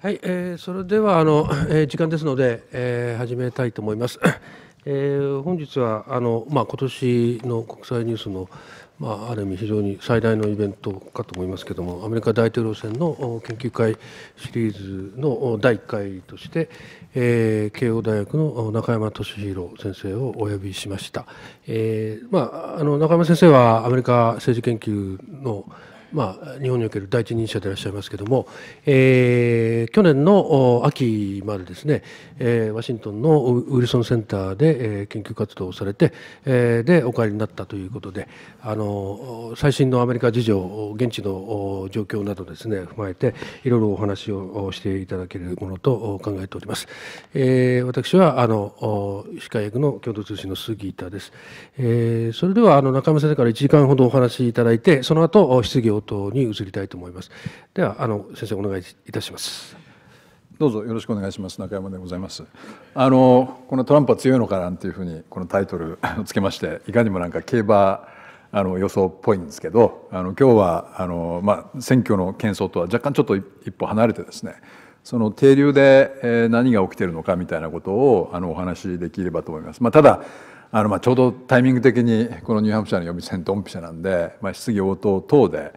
はい、えー、それではあの、えー、時間ですので、えー、始めたいと思います。えー、本日はあの、まあ、今年の国際ニュースの、まあ、ある意味非常に最大のイベントかと思いますけれどもアメリカ大統領選の研究会シリーズの第1回として、えー、慶応大学の中山俊弘先生をお呼びしました、えーまあ、あの中山先生はアメリカ政治研究のまあ、日本における第一人者でいらっしゃいますけれども、えー、去年の秋までですね、えー、ワシントンのウィルソンセンターで、えー、研究活動をされて、えー、でお帰りになったということであの最新のアメリカ事情現地の状況などですね踏まえていろいろお話をしていただけるものと考えております。えー、私はあの歯科医薬の共同通信の杉田です、えー、それではあの中山先生から1時間ほどお話しいただいてその後質疑を教頭に移りたいと思いますではあの先生お願いいたしますどうぞよろしくお願いします中山でございますあのこのトランプは強いのかなんていうふうにこのタイトルを つけましていかにもなんか競馬あの予想っぽいんですけどあの今日はあの、まあ、選挙の喧騒とは若干ちょっと一歩離れてですねその停留で何が起きてるのかみたいなことをあのお話しできればと思います。まあ、ただあのまあちょうどタイミング的にこのニューハンプシャーの予備選ドンピシャなんで、まあ、質疑応答等で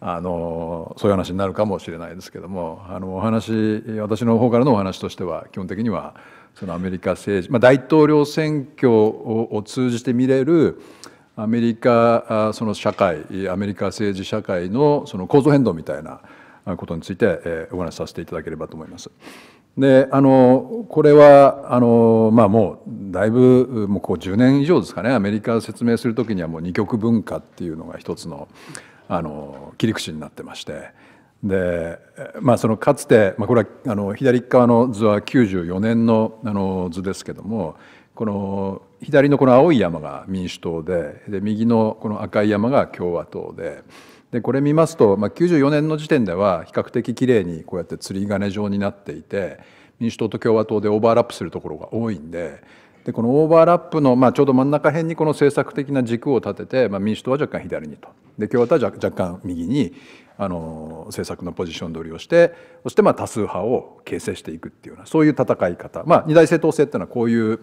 あのそういう話になるかもしれないですけどもあのお話私の方からのお話としては基本的にはそのアメリカ政治、まあ、大統領選挙を通じて見れるアメリカその社会アメリカ政治社会のその構造変動みたいなことについてお話しさせていただければと思います。であのこれはあの、まあ、もうだいぶもうこう10年以上ですかねアメリカを説明する時にはもう二極文化っていうのが一つのあの切り口になってましてで、まあ、そのかつて、まあ、これはあの左側の図は94年のあの図ですけどもこの左のこの青い山が民主党でで右のこの赤い山が共和党で。でこれ見ますと、まあ、94年の時点では比較的きれいにこうやって釣り鐘状になっていて民主党と共和党でオーバーラップするところが多いんででこのオーバーラップの、まあ、ちょうど真ん中辺にこの政策的な軸を立てて、まあ、民主党は若干左にとで共和党は若干右にあの政策のポジション取りをしてそしてまあ多数派を形成していくっていうようなそういう戦い方、まあ、二大政党制っていうのはこういう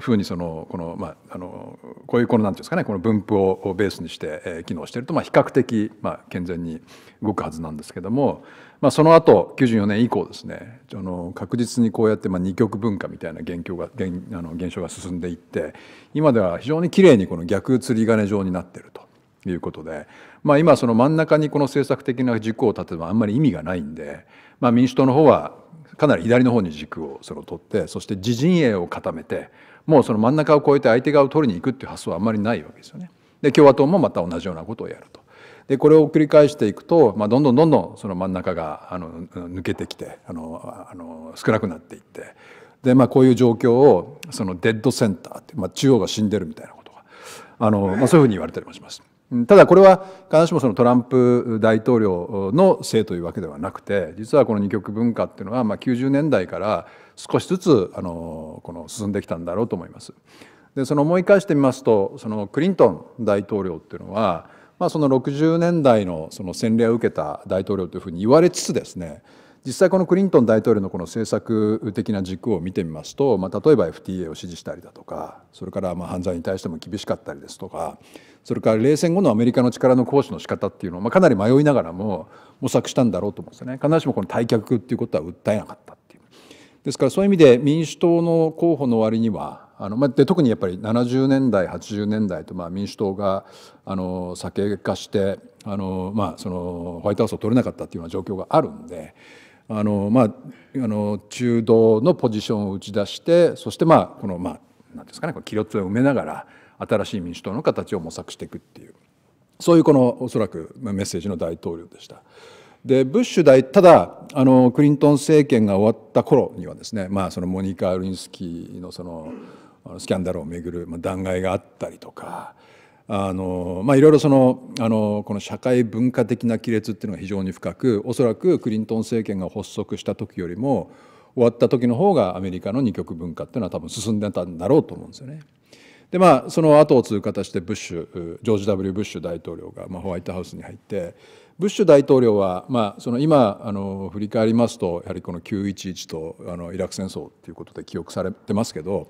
ふうにそのこの,、まあ、あのこういうこの何て言うんですかねこの分布をベースにして機能していると、まあ、比較的、まあ、健全に動くはずなんですけども、まあ、その後94年以降ですねあの確実にこうやって、まあ、二極分化みたいな現況が現あの現象が進んでいって今では非常にきれいにこの逆釣り鐘状になっていると。いうことで、まあ、今その真ん中にこの政策的な軸を立ててもあんまり意味がないんで、まあ、民主党の方はかなり左の方に軸をそれを取ってそして自陣営を固めてもうその真ん中を越えて相手側を取りに行くっていう発想はあまりないわけですよね。で共和党もまた同じようなことをやると。でこれを繰り返していくと、まあ、どんどんどんどんその真ん中があの抜けてきてあのあの少なくなっていってで、まあ、こういう状況をそのデッドセンターって、まあ、中央が死んでるみたいなことがあの、まあ、そういうふうに言われたりもします。ただこれは必ずしもそのトランプ大統領のせいというわけではなくて実はこの二極文化っていうのはまあ90年代から少しずつあのこの進んできたんだろうと思います。でその思い返してみますとそのクリントン大統領っていうのは、まあ、その60年代のその洗礼を受けた大統領というふうに言われつつですね実際このクリントン大統領のこの政策的な軸を見てみますと、まあ、例えば FTA を支持したりだとかそれからまあ犯罪に対しても厳しかったりですとかそれから冷戦後のアメリカの力の行使の仕方っていうのを、まあ、かなり迷いながらも模索したんだろうと思うんですよね。必ずしもこの退却っていうことは訴えなかったっていうですからそういう意味で民主党の候補の割にはあのまで特にやっぱり70年代80年代とまあ民主党があの酒化してあの、まあ、そのホワイトハウスを取れなかったっていうような状況があるんであのまああの中道のポジションを打ち出してそしてまあこのまあんですかねこの亀裂を埋めながら新しい民主党の形を模索していくっていうそういうこのおそらくメッセージの大統領でした。でブッシュ大ただあのクリントン政権が終わった頃にはですね、まあ、そのモニカ・ルインスキーのそのスキャンダルをめぐる弾劾があったりとかあのまあいろいろそのあのこの社会文化的な亀裂っていうのが非常に深くおそらくクリントン政権が発足した時よりも終わった時の方がアメリカの二極文化っていうのは多分進んでたんだろうと思うんですよね。でまあその後を通過としてブッシュジョージ・ W・ ブッシュ大統領が、まあ、ホワイトハウスに入ってブッシュ大統領は、まあ、その今あの振り返りますとやはりこの911とあのイラク戦争ということで記憶されてますけど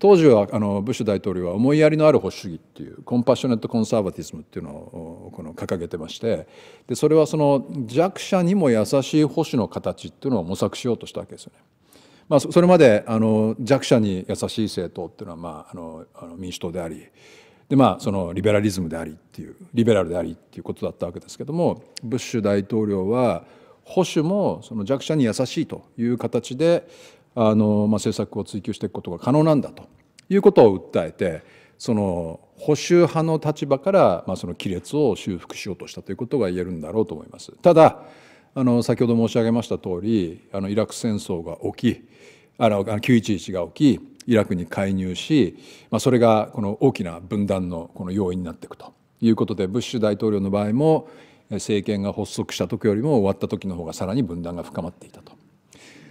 当時はあのブッシュ大統領は思いやりのある保守主義っていうコンパッショネット・コンサーバティズムっていうのをこの掲げてましてでそれはその弱者にも優しい保守の形っていうのを模索しようとしたわけですよね。まあ、それまであの弱者に優しい政党っていうのは、まあ、あのあの民主党でありで、まあ、そのリベラリズムでありっていうリベラルでありっていうことだったわけですけどもブッシュ大統領は保守もその弱者に優しいという形であの、まあ、政策を追求していくことが可能なんだということを訴えてその保守派の立場から、まあ、その亀裂を修復しようとしたということが言えるんだろうと思います。ただあの先ほど申し上げました通りあイラク戦争が起きあの911が起きイラクに介入し、まあ、それがこの大きな分断のこの要因になっていくということでブッシュ大統領の場合も政権が発足した時よりも終わった時の方がさらに分断が深まっていたと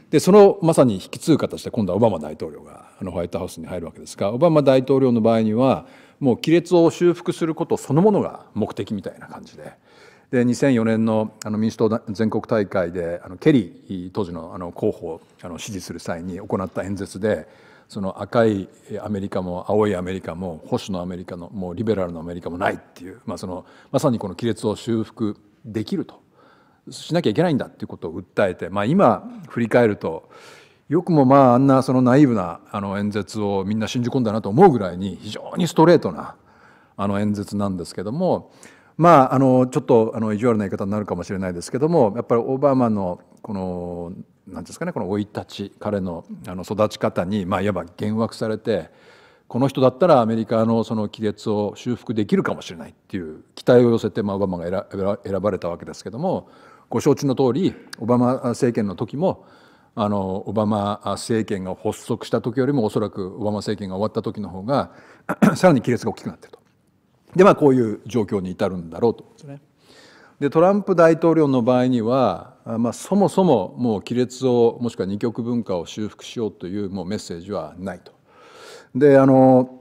でそのまさに引き通過として今度はオバマ大統領があのホワイトハウスに入るわけですがオバマ大統領の場合にはもう亀裂を修復することそのものが目的みたいな感じで。で2004年のあの民主党全国大会であのケリー当時のあの候補をあの支持する際に行った演説でその赤いアメリカも青いアメリカも保守のアメリカのもうリベラルのアメリカもないっていう、まあ、そのまさにこの亀裂を修復できるとしなきゃいけないんだということを訴えて、まあ、今振り返るとよくもまああんなそのナイーブなあの演説をみんな信じ込んだなと思うぐらいに非常にストレートなあの演説なんですけどもまああのちょっとあの意地悪な言い方になるかもしれないですけどもやっぱりオバマのこの何ですかねこの生い立ち彼のあの育ち方にまあいわば幻惑されてこの人だったらアメリカのその亀裂を修復できるかもしれないっていう期待を寄せてまあオバマが選ばれたわけですけども。ご承知の通りオバマ政権の時もあのオバマ政権が発足した時よりもおそらくオバマ政権が終わった時の方が さらに亀裂が大きくなってると。でまあこういう状況に至るんだろうとうですね。でトランプ大統領の場合には、まあ、そもそももう亀裂をもしくは二極文化を修復しようというもうメッセージはないと。であの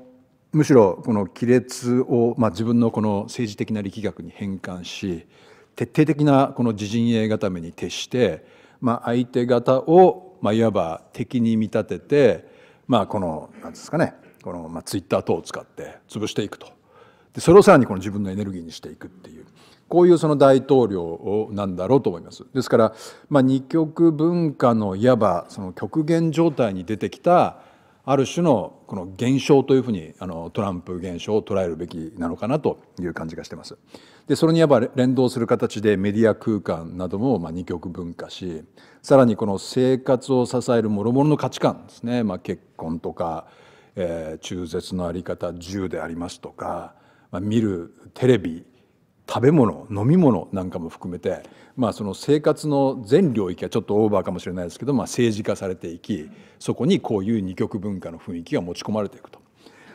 むしろこの亀裂を、まあ、自分のこの政治的な力学に変換し徹底的なこの自陣営固めに徹して、まあ、相手方を、まあ、いわば敵に見立てて、まあ、この何ですかねこの、まあ、ツイッター等を使って潰していくとでそれをさらにこの自分のエネルギーにしていくっていうこういうその大統領なんだろうと思います。ですから、まあ、二極文化のいわばその極限状態に出てきたある種のこの現象というふうにあのトランプ現象を捉えるべきなのかなという感じがしてます。でそれにやっぱ連動する形でメディア空間などもま二極分化しさらにこの生活を支えるもろもろの価値観ですね、まあ、結婚とか、えー、中絶の在り方銃でありますとか、まあ、見るテレビ食べ物飲み物なんかも含めて、まあ、その生活の全領域はちょっとオーバーかもしれないですけど、まあ、政治化されていきそこにこういう二極文化の雰囲気が持ち込まれていくと。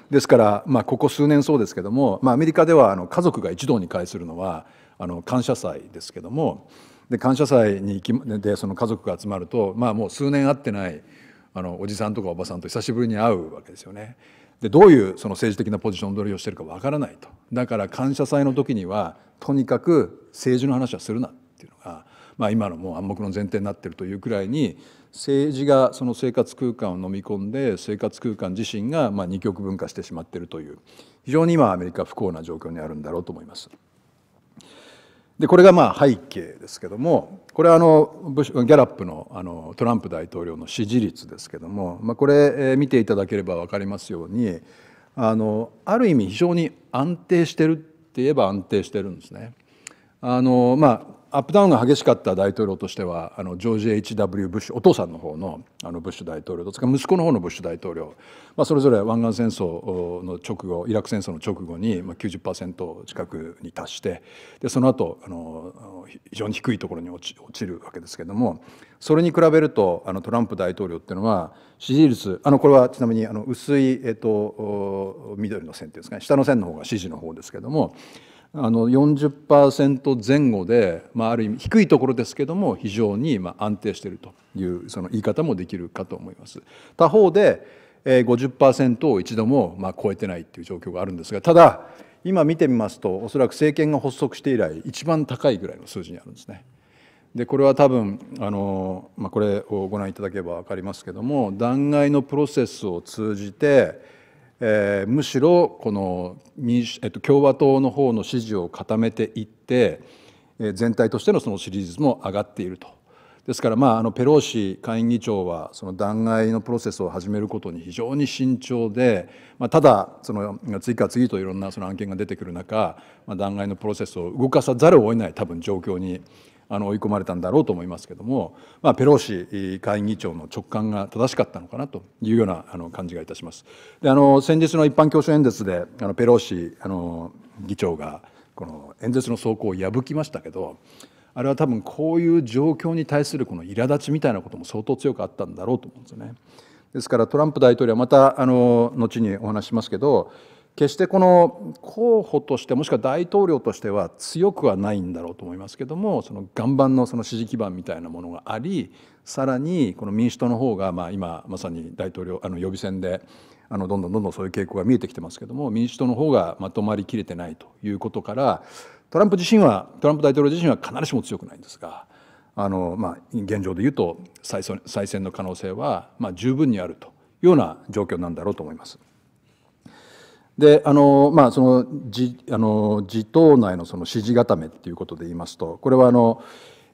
ですから、まあ、ここ数年そうですけども、まあ、アメリカではあの家族が一堂に会するのはあの感謝祭ですけどもで感謝祭に行きでその家族が集まると、まあ、もう数年会ってないあのおじさんとかおばさんと久しぶりに会うわけですよね。でどういうその政治的なポジション取りをしてるかわからないとだから感謝祭の時にはとにかく政治の話はするなっていうのが、まあ、今のもう暗黙の前提になってるというくらいに政治がその生活空間を飲み込んで生活空間自身がまあ二極分化してしまっているという非常に今アメリカ不幸な状況にあるんだろうと思います。でこれがまあ背景ですけどもこれはあのギャラップのあのトランプ大統領の支持率ですけども、まあ、これ見ていただければ分かりますようにあのある意味非常に安定してるって言えば安定してるんですね。あのまあアップダウンが激しかった大統領としてはあのジョージ・ H.W. ブッシュお父さんの方のあのブッシュ大統領とか息子の方のブッシュ大統領、まあ、それぞれ湾岸戦争の直後イラク戦争の直後に、まあ90、近くに達してでその後あの非常に低いところに落ち落ちるわけですけどもそれに比べるとあのトランプ大統領っていうのは支持率あのこれはちなみにあの薄い、えっと、緑の線っていうんですかね下の線の方が支持の方ですけども。あの40%前後で、まあ、ある意味低いところですけども非常にま安定しているというその言い方もできるかと思います。他方で50%を一度もま超えてないという状況があるんですがただ今見てみますとおそらく政権が発足して以来一番高いぐらいの数字にあるんですね。でこれは多分あの、まあ、これをご覧いただければ分かりますけども弾劾のプロセスを通じてえー、むしろこの民主、えっと、共和党の方の支持を固めていって、えー、全体としてのその支持率も上がっていると。ですから、まあ、あのペロシ下院議長はその弾劾のプロセスを始めることに非常に慎重で、まあ、ただその次から次といろんなその案件が出てくる中、まあ、弾劾のプロセスを動かさざるを得ない多分状況にあの追い込まれたんだろうと思いますけども、まあ、ペロシ下院議長の直感が正しかったのかなというようなあの感じがいたします。であの先日の一般教書演説であのペロシあの議長がこの演説の走行を破きましたけどあれは多分こういう状況に対するこの苛立ちみたいなことも相当強くあったんだろうと思うんですよね。ですからトランプ大統領はまたあの後にお話しますけど決してこの候補としてもしくは大統領としては強くはないんだろうと思いますけどもその岩盤のその支持基盤みたいなものがありさらにこの民主党の方がまあ今まさに大統領あの予備選であのどんどんどんどんそういう傾向が見えてきてますけども民主党の方がまとまりきれてないということからトランプ自身はトランプ大統領自身は必ずしも強くないんですがあの、まあ、現状で言うと再選の可能性はまあ十分にあるというような状況なんだろうと思います。であのまあその自党内のその支持固めっていうことで言いますとこれはあの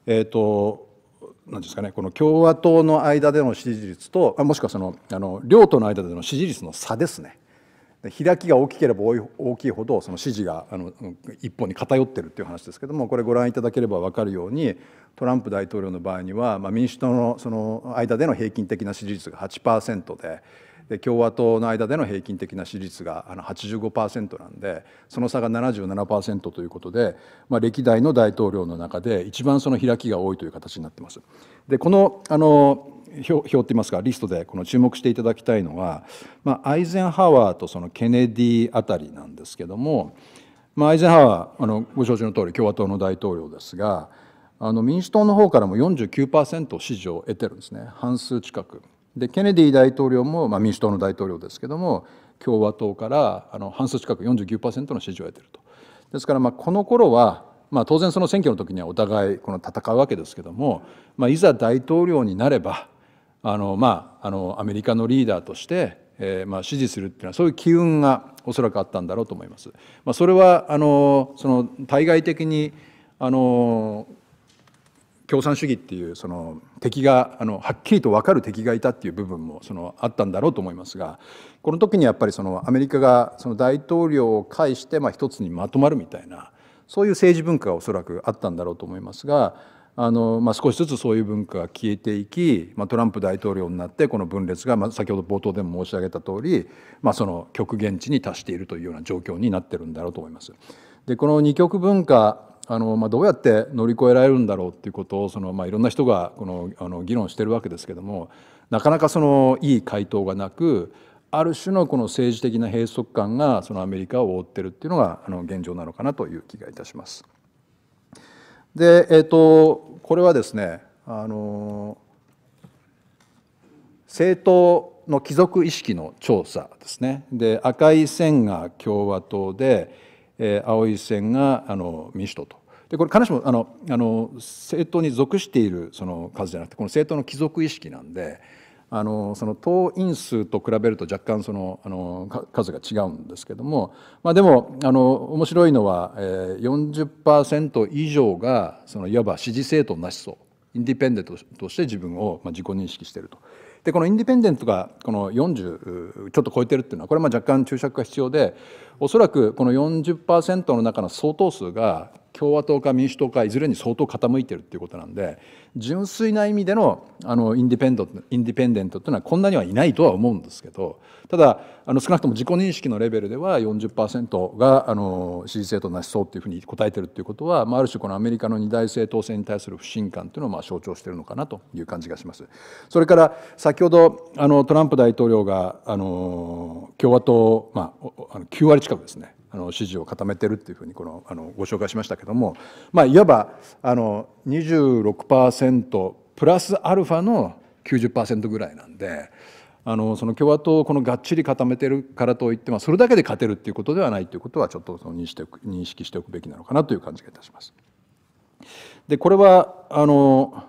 えっ、ー、とですかねこの共和党の間での支持率ともしくはそのあの両党の間での支持率の差ですね。開きが大きければ大きいほどその支持があの一方に偏ってるっていう話ですけどもこれご覧いただければ分かるようにトランプ大統領の場合には、まあ、民主党のその間での平均的な支持率が8%で。で共和党の間での平均的な支持率があの85%なんでその差が77%ということで、まあ、歴代の大統領の中で一番その開きが多いという形になってます。でこのあの表表っていいますかリストでこの注目していただきたいのは、まあ、アイゼンハワーとそのケネディあたりなんですけども、まあ、アイゼンハワーあのご承知の通り共和党の大統領ですがあの民主党の方からも49%支持を得てるんですね半数近く。でケネディ大統領も、まあ、民主党の大統領ですけども共和党からあの半数近く49%の支持を得ていると。ですからまあこの頃は、まあ、当然その選挙の時にはお互いこの戦うわけですけども、まあ、いざ大統領になればあの、まあ、あのアメリカのリーダーとして、えー、まあ支持するっていうのはそういう機運がおそらくあったんだろうと思います。まあ、それはあのその対外的にあの共産主義っていうその敵があのはっきりと分かる敵がいたっていう部分もそのあったんだろうと思いますがこの時にやっぱりそのアメリカがその大統領を介してまあ一つにまとまるみたいなそういう政治文化がおそらくあったんだろうと思いますがあの、まあ、少しずつそういう文化が消えていき、まあ、トランプ大統領になってこの分裂が、まあ、先ほど冒頭でも申し上げた通り、まあ、その極限値に達しているというような状況になってるんだろうと思います。でこの二極文化あの、まあ、どうやって乗り越えられるんだろうっていうことをその、まあ、いろんな人がこのあの議論してるわけですけどもなかなかそのいい回答がなくある種のこの政治的な閉塞感がそのアメリカを覆ってるっていうのがあの現状なのかなという気がいたします。で、えーと、これはですねあの政党の貴族意識の調査ですねで赤い線が共和党で、えー、青い線があの民主党とでこれ必ずしもあのあの政党に属しているその数じゃなくてこの政党の帰属意識なんであのその党員数と比べると若干そのあの数が違うんですけども、まあ、でもあの面白いのは、えー、40%以上がそのいわば支持政党なしそうインディペンデントとして自分を、まあ、自己認識していると。でこのインディペンデントがこの40ちょっと超えてるっていうのはこれはまあ若干注釈が必要でおそらくこの40%の中の相当数が共和党か民主党かいずれに相当傾いてるっていうことなんで純粋な意味でのあのインディペンドインディペンデントっていうのはこんなにはいないとは思うんですけどただあの少なくとも自己認識のレベルでは40%があの支持政党なしそうっていうふうに答えてるっていうことは、まあ、ある種このアメリカの二大政党制に対する不信感っていうのをまあ象徴してるのかなという感じがします。それから先ほどあのトランプ大統領があの共和党、まあ、9割近くですねあの支持を固めてるっていうふうにこのあのご紹介しましたけども、まあ、いわばあの26%プラスアルファの90%ぐらいなんで。あのその共和党をこのがっちり固めてるからといって、も、それだけで勝てるっていうことではないということはちょっとその認して認識しておくべきなのかなという感じがいたします。でこれはあの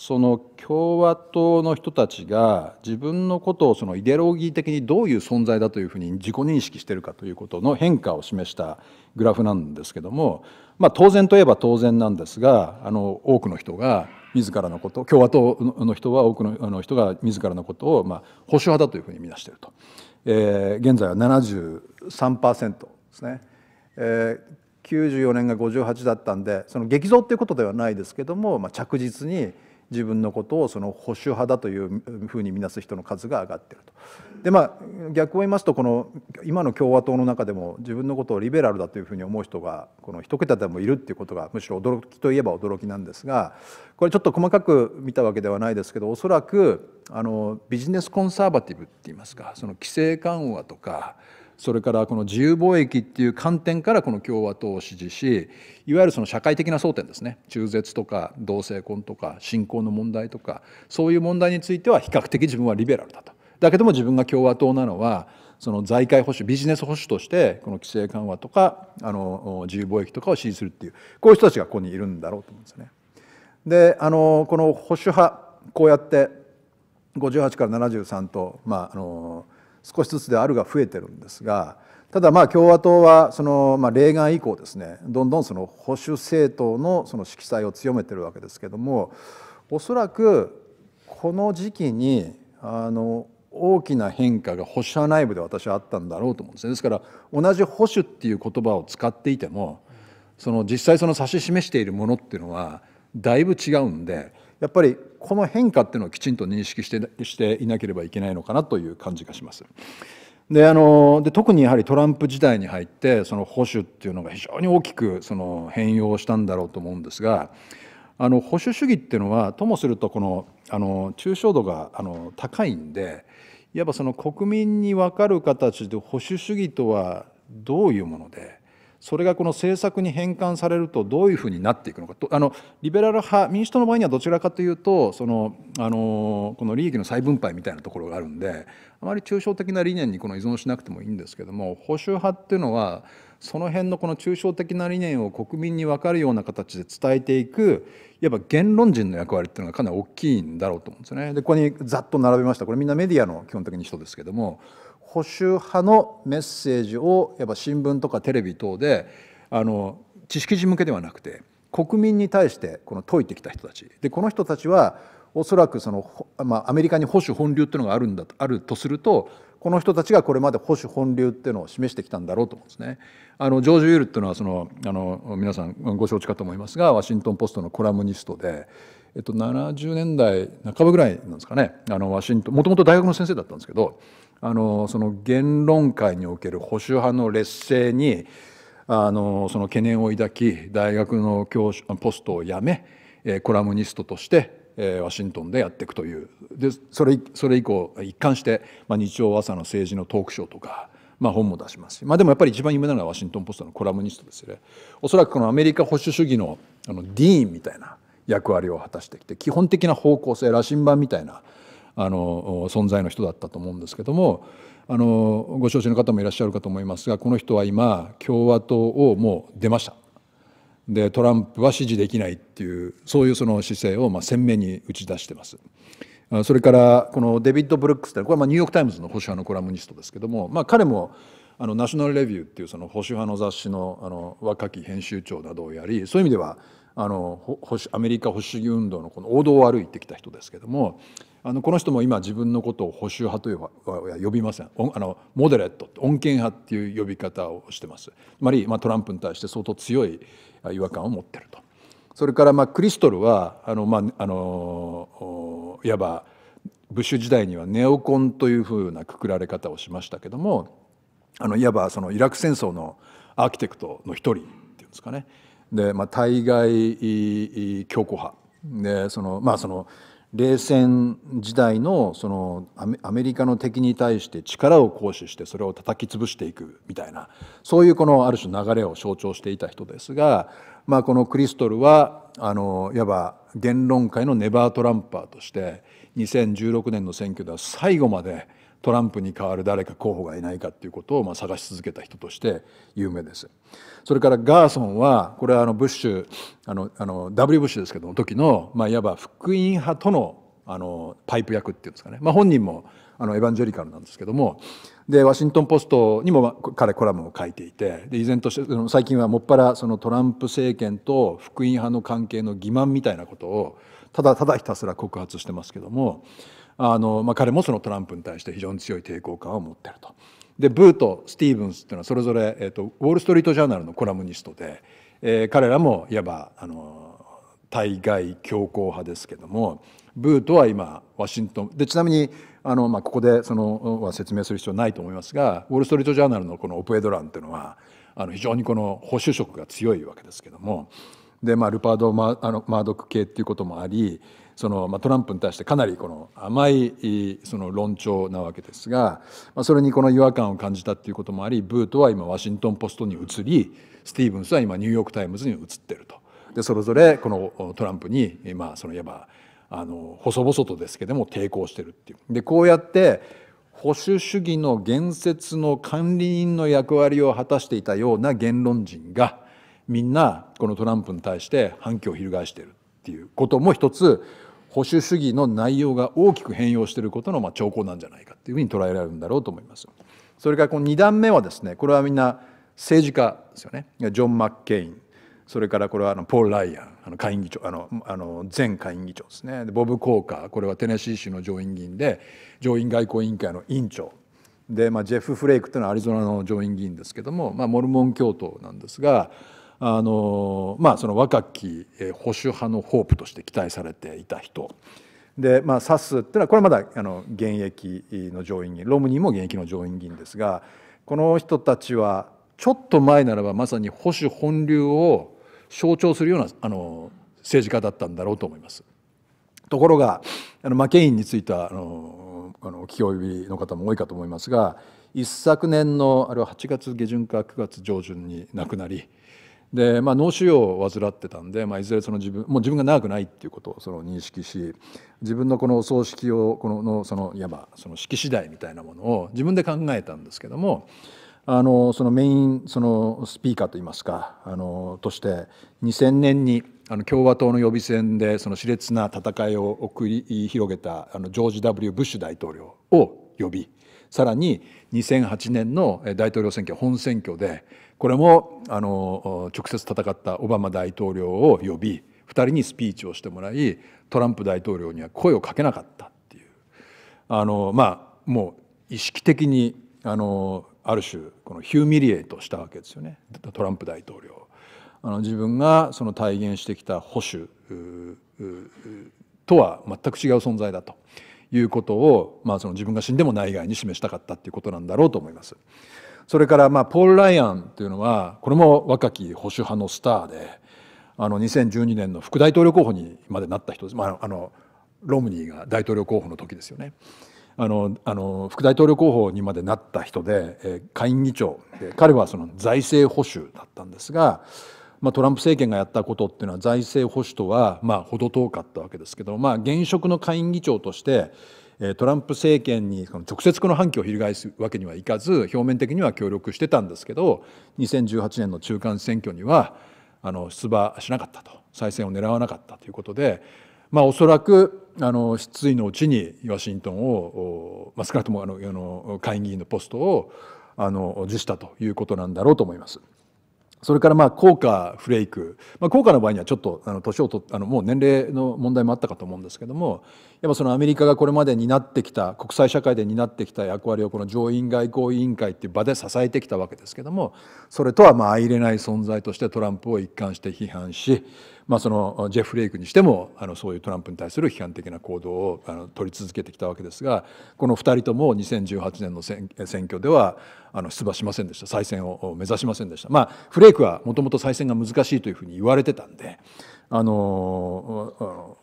その共和党の人たちが自分のことをそのイデオロギー的にどういう存在だというふうに自己認識してるかということの変化を示したグラフなんですけども、まあ、当然といえば当然なんですがあの多くの人が自らのこと共和党の人は多くの人が自らのことを、まあ、保守派だというふうに見なしていると、えー、現在は73%ですね。えー94年が58だったんでその激増っていうことではないですけども、まあ、着実に自分のことをその保守派だというふうに見なす人の数が上がってると。でまあ逆を言いますとこの今の共和党の中でも自分のことをリベラルだというふうに思う人がこの一桁でもいるっていうことがむしろ驚きといえば驚きなんですがこれちょっと細かく見たわけではないですけどおそらくあのビジネスコンサーバティブって言いますかその規制緩和とかそれからこの自由貿易っていう観点からこの共和党を支持しいわゆるその社会的な争点ですね中絶とか同性婚とか信仰の問題とかそういう問題については比較的自分はリベラルだと。だけども自分が共和党なのはその財界保守ビジネス保守としてこの規制緩和とかあの自由貿易とかを支持するっていうこういう人たちがここにいるんだろうと思うんですよね。であのこの保守派こうやって58から73と、まあ、あの少しずつであるが増えてるんですがただまあ共和党はそのまあ例外以降ですねどんどんその保守政党のその色彩を強めてるわけですけどもおそらくこの時期にあの大きな変化が保守派内部で私はあったんだろうと思うんですねですから同じ保守っていう言葉を使っていてもその実際その指し示しているものっていうのはだいぶ違うんでやっぱりこの変化っていうのをきちんと認識してしていなければいけないのかなという感じがします。であので特にやはりトランプ時代に入ってその保守っていうのが非常に大きくその変容したんだろうと思うんですがあの保守主義っていうのはともするとこのあの抽象度があの高いんでいわばその国民に分かる形で保守主義とはどういうものでそれがこの政策に変換されるとどういうふうになっていくのかとあのリベラル派民主党の場合にはどちらかというとそのあのこの利益の再分配みたいなところがあるんであまり抽象的な理念にこの依存しなくてもいいんですけども保守派っていうのはその辺のこの抽象的な理念を国民に分かるような形で伝えていくいわば言論人の役割っていうのがかなり大きいんだろうと思うんですよね。でここにざっと並べましたこれみんなメディアの基本的に人ですけども保守派のメッセージをやっぱ新聞とかテレビ等であの知識人向けではなくて国民に対してこの説いてきた人たちでこの人たちはおそらくその、まあ、アメリカに保守本流っていうのがあるんだあるとするとこの人たちがこれまで保守本流っていうのを示してきたんだろうと思うんですね。あのジョージ・ウィルっていうのはそのあの皆さんご承知かと思いますがワシントン・ポストのコラムニストで、えっと、70年代半ばぐらいなんですかねあのワシントンもともと大学の先生だったんですけどあのその言論界における保守派の劣勢にあのその懸念を抱き大学の教ポストを辞めコラムニストとしてワシントンでやっていくというでそれそれ以降一貫して、まあ、日曜朝の政治のトークショーとか、まあ、本も出しますまあ、でもやっぱり一番有名なのはワシントン・ポストのコラムニストですよねおそらくこのアメリカ保守主義のあのディーンみたいな役割を果たしてきて基本的な方向性羅針盤みたいなあの存在の人だったと思うんですけどもあのご承知の方もいらっしゃるかと思いますがこの人は今共和党をもう出ましたでトランプは支持できないっていうそういうその姿勢をま鮮明に打ち出してます。それからこのデビッド・ブルックスというこれはまニューヨーク・タイムズの保守派のコラムニストですけども、まあ、彼もあのナショナル・レビューっていうその保守派の雑誌のあの若き編集長などをやりそういう意味ではあの保守アメリカ保守主義運動のこの王道を歩いてきた人ですけどもあのこの人も今自分のことを保守派とは呼びませんあのモデレット穏健派っていう呼び方をしてますつまり、まあ、トランプに対して相当強い違和感を持ってるとそれから、まあ、クリストルはあの、まあ、あのいわばブッシュ時代にはネオコンというふうなくくられ方をしましたけどもあのいわばそのイラク戦争のアーキテクトの一人っていうんですかねで、まあ、対外強硬派でそのまあその冷戦時代のそのアメリカの敵に対して力を行使してそれを叩き潰していくみたいなそういうこのある種流れを象徴していた人ですが、まあ、このクリストルはあのいわば言論界のネバートランパーとして2016年の選挙では最後までトランプに代わる誰か候補がいないかっていうことをま探し続けた人として有名です。それからガーソンはこれはあのブッシュあのあの W ブッシュですけども時の、まあ、いわば福音派とのあのパイプ役っていうんですかね、まあ、本人もあのエヴァンジェリカルなんですけどもでワシントン・ポストにも彼コラムを書いていてで依然として最近はもっぱらそのトランプ政権と福音派の関係の欺瞞みたいなことをただただひたすら告発してますけどもあの、まあ、彼もそのトランプに対して非常に強い抵抗感を持ってると。でブーとスティーブンスっていうのはそれぞれ、えーと、ウォール・ストリート・ジャーナルのコラムニストで、えー、彼らもいわばあの対外強硬派ですけどもブートは今ワシントンでちなみにあの、まあ、ここでそのは説明する必要ないと思いますがウォール・ストリート・ジャーナルのこのオプエドランっていうのはあの非常にこの保守色が強いわけですけどもで、まあ、ルパード・マードック系っていうこともありその、まあ、トランプに対してかなりこの甘いその論調なわけですが、まあ、それにこの違和感を感じたっていうこともありブートは今ワシントン・ポストに移りスティーブンスは今ニューヨーク・タイムズに移ってると。でそれぞれこのトランプに、まあ、そのいわばあの細々とですけども抵抗してるっていう。でこうやって保守主義の言説の管理人の役割を果たしていたような言論人がみんなこのトランプに対して反響を翻しているっていうことも一つ保守主義の内容が大きく変容していることのまあ兆候なんじゃないかというふうに捉えられるんだろうと思います。それからこの2段目はですねこれはみんな政治家ですよねジョン・マッケインそれからこれはあのポール・ライアンあの下院議長あのあの前下院議長ですねボブ・コーカーこれはテネシー州の上院議員で上院外交委員会の委員長で、まあ、ジェフ・フレイクというのはアリゾナの上院議員ですけども、まあ、モルモン教徒なんですがあの、まあ、その若き保守派のホープとして期待されていた人で、まあ、サスっていうのはこれはまだあの現役の上院議員ロムニーも現役の上院議員ですがこの人たちはちょっと前ならばまさに保守本流を象徴するようなあの政治家だったんだろうと思います。ところがあのマケインについてはあのあのお聞き及びの方も多いかと思いますが一昨年のあれは8月下旬か9月上旬に亡くなりで、まあ、脳腫瘍を患ってたんで、まあ、いずれその自分もう自分が長くないっていうことをその認識し自分のこのお葬式をこののそのいわばその式次第みたいなものを自分で考えたんですけどもあのそのメインそのスピーカーといいますかあのとして2000年にあの共和党の予備選でその熾烈な戦いを送り広げたあのジョージ・ W・ ブッシュ大統領を呼びさらに2008年の大統領選挙本選挙でこれもあの直接戦ったオバマ大統領を呼び2人にスピーチをしてもらいトランプ大統領には声をかけなかったっていうあのまあもう意識的にあのある種このヒューミリエートしたわけですよねトランプ大統領。あの自分がその体現してきた保守とは全く違う存在だということを、まあ、その自分が死んでも内外に示したかったということなんだろうと思います。それからまあポール・ライアンというのはこれも若き保守派のスターであの2012年の副大統領候補にまでなった人です、まあ、あのロムニーが大統領候補の時ですよね。あのあの副大統領候補にまでなった人で、え下院議長で彼はその財政保守だったんですが、まあ、トランプ政権がやったことっていうのは財政保守とはまあ程遠かったわけですけど、まあ、現職の下院議長としてトランプ政権に直接この反旗を翻すわけにはいかず表面的には協力してたんですけど2018年の中間選挙にはあの出馬しなかったと再選を狙わなかったということで、まあ、おそらくあの失意のうちにワシントンを、まあ、少なくともあの下院議員のポストをあの辞したということなんだろうと思います。それからまあ効果フレイク、まあ、効果の場合にはちょっとあの年をとあのもう年齢の問題もあったかと思うんですけどもやっぱそのアメリカがこれまで担ってきた国際社会で担ってきた役割をこの上院外交委員会っていう場で支えてきたわけですけどもそれとはまあ相入れない存在としてトランプを一貫して批判しまあ、そのジェフ・レイクにしてもあのそういうトランプに対する批判的な行動をあの取り続けてきたわけですがこの2人とも2018年の選挙ではあの出馬しませんでした再選を目指しませんでした。まあ、フレイクはもともと再選が難しいというふうに言われてたんであの、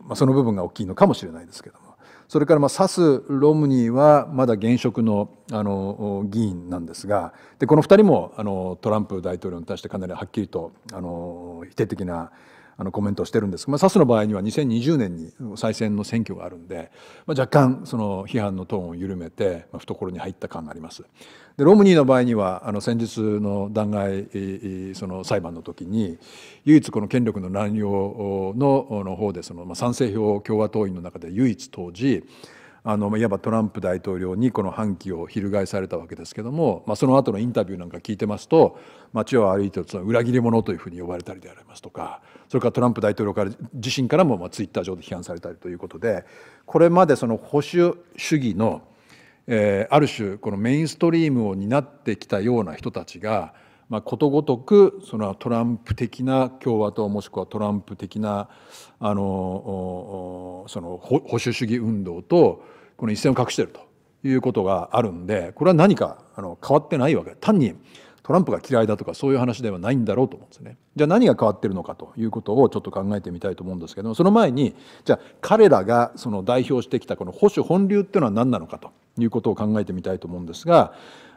まあ、その部分が大きいのかもしれないですけども。それからまあサス・ロムニーはまだ現職のあの議員なんですがでこの2人もあのトランプ大統領に対してかなりはっきりとあの否定的なあのコメントをしてるんですが、まあ、サスの場合には2020年に再選の選挙があるんで、まあ、若干その批判のトーンを緩めて、まあ、懐に入った感があります。でロムニーの場合にはあの先日の弾劾その裁判の時に唯一この権力の乱用のの方でその、まあ、賛成票共和党員の中で唯一当時あのいわばトランプ大統領にこの反旗を翻されたわけですけども、まあ、その後のインタビューなんか聞いてますと街を歩いてその裏切り者というふうに呼ばれたりでありますとかそれからトランプ大統領から自身からもまあツイッター上で批判されたりということでこれまでその保守主義の、えー、ある種このメインストリームを担ってきたような人たちが、まあ、ことごとくそのトランプ的な共和党もしくはトランプ的なあのその保守主義運動とこの一線を画しているということがあるんでこれは何かあの変わってないわけ単にトランプが嫌いだとかそういう話ではないんだろうと思うんですね。じゃあ何が変わってるのかということをちょっと考えてみたいと思うんですけどもその前にじゃあ彼らがその代表してきたこの保守本流っていうのは何なのかということを考えてみたいと思うんですが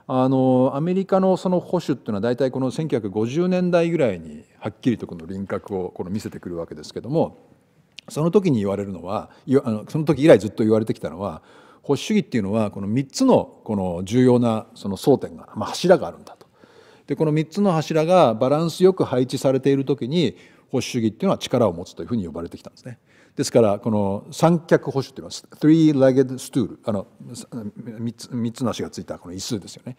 あのアメリカのその保守っていうのは大体この1950年代ぐらいにはっきりとこの輪郭をこの見せてくるわけですけども。その時に言われるのはその時以来ずっと言われてきたのは保守主義っていうのはこの3つのこの重要なその争点が、まあ、柱があるんだと。でこの3つの柱がバランスよく配置されている時に保守主義っていうのは力を持つというふうに呼ばれてきたんですね。ですからこの三脚保守と言います three-legged stool あの 3, つ3つの足がついたこの椅子ですよね。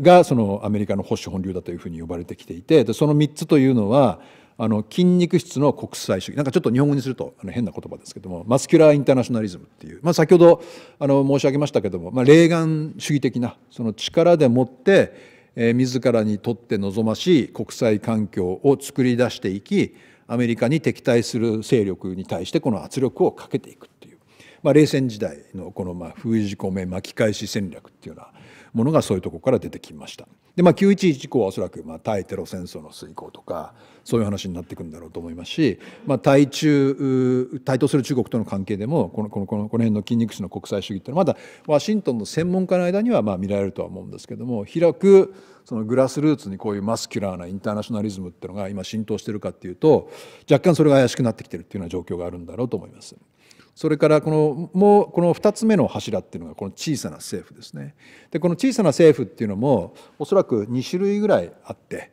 がそのアメリカの保守本流だというふうに呼ばれてきていてでその3つというのはあの筋肉質の国際主義なんかちょっと日本語にするとあの変な言葉ですけどもマスキュラー・インターナショナリズムっていう、まあ、先ほどあの申し上げましたけども、まあ、レーガン主義的なその力でもって、えー、自らにとって望ましい国際環境を作り出していきアメリカに敵対する勢力に対してこの圧力をかけていくっていう、まあ、冷戦時代のこのまあ封じ込め巻き返し戦略っていうようなものがそういうところから出てきました。でまあ、911以降はおそらくまあ対テロ戦争の遂行とか、うんそういう話になっていくんだろうと思いますし、まあ、対中対等する中国との関係でもこのこのこのこの辺の筋肉質の国際主義っていうのはまだワシントンの専門家の間にはまあ見られるとは思うんですけども開くそのグラスルーツにこういうマスキュラーなインターナショナリズムっていうのが今浸透してるかっていうと若干それが怪しくなってきてるっていうような状況があるんだろうと思います。それからこのもうこの2つ目の柱っていうのがこの小さな政府ですね。でこの小さな政府っていうのもおそらく2種類ぐらいあって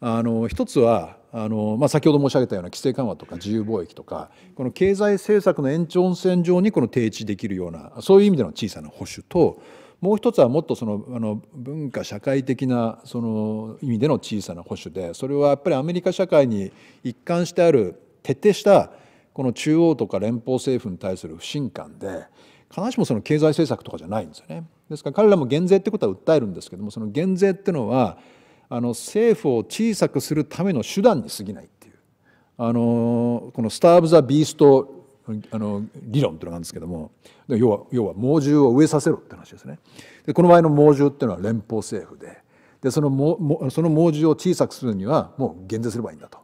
あの一つはあのまあ、先ほど申し上げたような規制緩和とか自由貿易とかこの経済政策の延長線上にこの提示できるようなそういう意味での小さな保守ともう一つはもっとそのあの文化社会的なその意味での小さな保守でそれはやっぱりアメリカ社会に一貫してある徹底したこの中央とか連邦政府に対する不信感で必ずしもその経済政策とかじゃないんですよね。ですから彼らも減税ってことは訴えるんですけどもその減税ってのはあの政府を小さくするための手段に過ぎないっていうあのこのスター・オブ・ザ・ビーストあの理論というのがあるんですけども要は要は猛獣を植えさせろって話ですね。でこの場合の猛獣っていうのは連邦政府ででそのもその猛獣を小さくするにはもう減税すればいいんだと。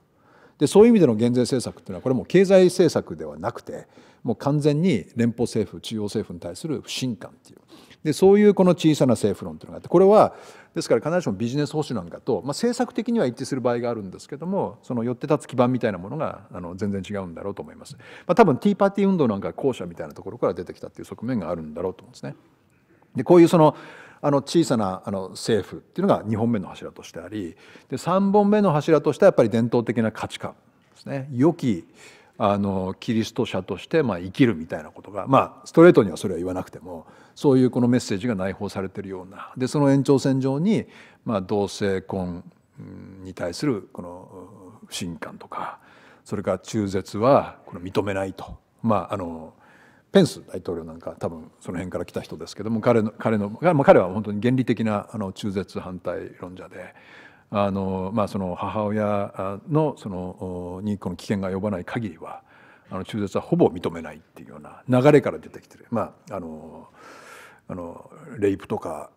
でそういう意味での減税政策っていうのはこれも経済政策ではなくてもう完全に連邦政府中央政府に対する不信感っていうでそういうこの小さな政府論というのがあってこれはですから必ずしもビジネス保守なんかと、まあ、政策的には一致する場合があるんですけどもその寄って立つ基盤みたいなものがあの全然違うんだろうと思います、まあ、多分ティーパーティー運動なんか後者みたいなところから出てきたっていう側面があるんだろうと思うんですね。でこういうそのあの小さなあの政府っていうのが2本目の柱としてありで3本目の柱としてはやっぱり伝統的な価値観ですね良きあのキリスト者としてま生きるみたいなことが、まあ、ストレートにはそれは言わなくてもそういうこのメッセージが内包されてるようなでその延長線上に、ま同性婚に対するこの不信感とかそれから中絶はこの認めないと、まあ、あのペンス大統領なんか多分その辺から来た人ですけども彼の彼の、彼は本当に原理的な中絶反対論者で。あのまあ、その母親のそのにこの危険が及ばない限りはあの中絶はほぼ認めないっていうような流れから出てきてる、まあ、あのあのレイプとか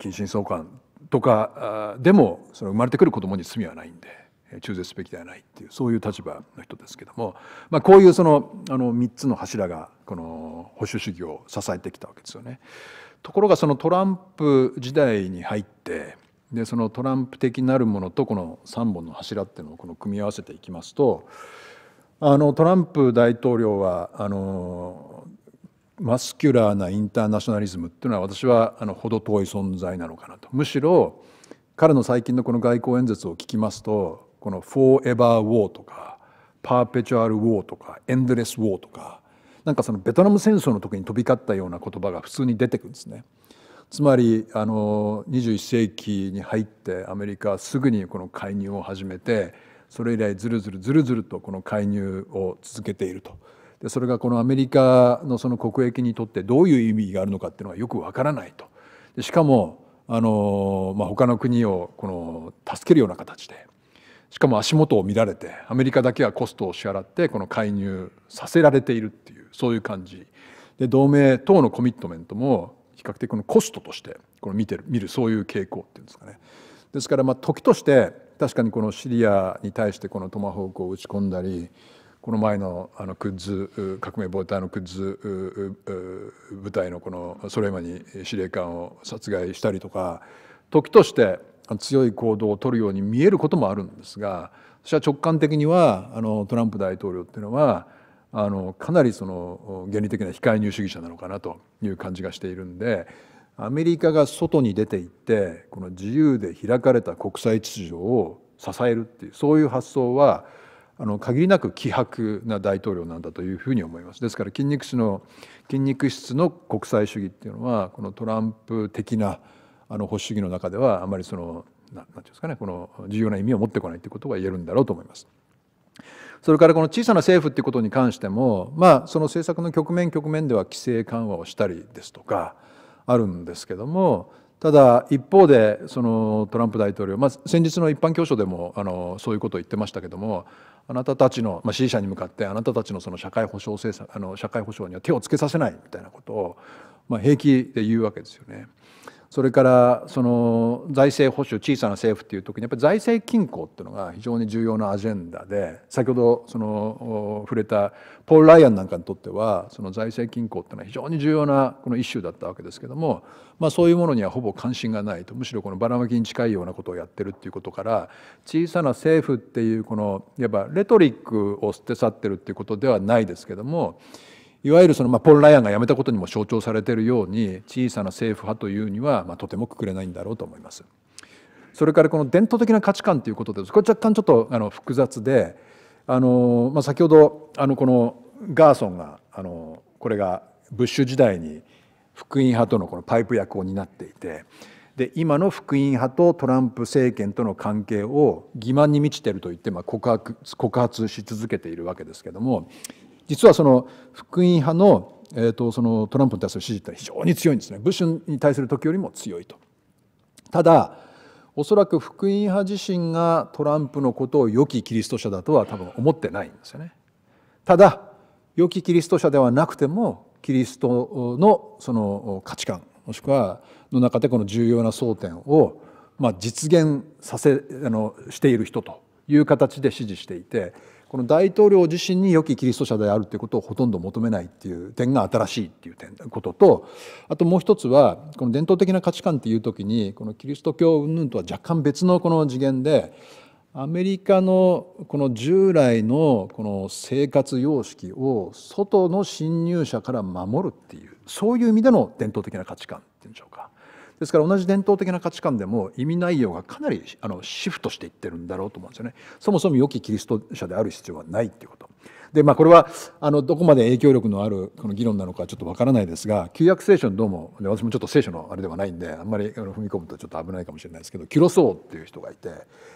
近親相関とかでもその生まれてくる子どもに罪はないんで中絶すべきではないっていうそういう立場の人ですけども、まあ、こういうそのあの3つの柱がこの保守主義を支えてきたわけですよね。ところがそのトランプ時代に入ってでそのトランプ的なるものとこの3本の柱っていうのをこの組み合わせていきますとあのトランプ大統領はあのマスキュラーなインターナショナリズムっていうのは私はあの程遠い存在なのかなとむしろ彼の最近のこの外交演説を聞きますとこの「フォーエバー・ウォー」とか「パーペチュアル・ウォー」とか「エンドレス・ウォー」とかなんかそのベトナム戦争の時に飛び交ったような言葉が普通に出てくるんですね。つまりあの21世紀に入ってアメリカはすぐにこの介入を始めてそれ以来ずるずるずるずるとこの介入を続けているとでそれがこのアメリカのその国益にとってどういう意味があるのかっていうのはよくわからないとでしかもあの、まあ、他の国をこの助けるような形でしかも足元を見られてアメリカだけはコストを支払ってこの介入させられているっていうそういう感じで同盟等のコミットメントも較的このコストとしてこの見てる見るそういう傾向っていうんですかね。ですからまあ時として確かにこのシリアに対してこのトマホークを打ち込んだりこの前のあのクッズ革命防衛隊のクッズ部隊のこのソレイマニ司令官を殺害したりとか時として強い行動をとるように見えることもあるんですが私は直感的にはあのトランプ大統領っていうのはあのかなりその原理的な非介入主義者なのかなという感じがしているんでアメリカが外に出ていってこの自由で開かれた国際秩序を支えるっていうそういう発想はあの限りなく希薄な大統領なんだというふうに思います。ですから筋肉質の筋肉質の国際主義っていうのはこのトランプ的なあの保守主義の中ではあまりその何て言うんですかねこの重要な意味を持ってこないということが言えるんだろうと思います。それからこの小さな政府っていうことに関しても、まあ、その政策の局面局面では規制緩和をしたりですとかあるんですけどもただ一方でそのトランプ大統領、まあ、先日の一般教書でもあのそういうことを言ってましたけどもあなたたちの、まあ、支持者に向かってあなたたちのその社会保障政策あの社会保障には手をつけさせないみたいなことを、まあ、平気で言うわけですよね。それからその財政保守小さな政府っていう時にやっぱり財政均衡っていうのが非常に重要なアジェンダで先ほどその触れたポール・ライアンなんかにとってはその財政均衡っていうのは非常に重要なこのイシューだったわけですけども、まあ、そういうものにはほぼ関心がないとむしろこのばらまきに近いようなことをやってるっていうことから小さな政府っていうこのいわばレトリックを捨て去ってるっていうことではないですけども。いわゆるその、まあ、ポール・ライアンが辞めたことにも象徴されているように小さな政府派というには、まあ、とてもくくれないんだろうと思います。それからこの伝統的な価値観ということですこれ若干ちょっとあの複雑であの、まあ、先ほどあのこのガーソンがあのこれがブッシュ時代に福音派とのこのパイプ役を担っていてで今の福音派とトランプ政権との関係を欺瞞に満ちていると言って、まあ、告白告発し続けているわけですけども実はその福音派の,、えーと、とそのトランプに対する支持って非常に強いんですねブッシュに対する時よりも強いと。ただおそらく福音派自身がトランプのことを良きキリスト者だとは多分思ってないんですよね。ただ良きキリスト者ではなくてもキリストのその価値観もしくはの中でこの重要な争点をまあ実現させあのしている人という形で支持していてこの大統領自身に良きキリスト者であるということをほとんど求めないっていう点が新しいっていう点こととあともう一つはこの伝統的な価値観っていう時にこのキリスト教云々とは若干別のこの次元でアメリカのこの従来のこの生活様式を外の侵入者から守るっていうそういう意味での伝統的な価値観っていうんでしょうか。ですから同じ伝統的な価値観でも意味内容がかなりあのシフトしていってるんだろうと思うんですよね。そもそも良きキリスト者である必要はないっていうこと。でまあこれはあのどこまで影響力のあるこの議論なのかちょっとわからないですが旧約聖書にどうも私もちょっと聖書のあれではないんであんまり踏み込むとちょっと危ないかもしれないですけどキュロソーっていう人がいて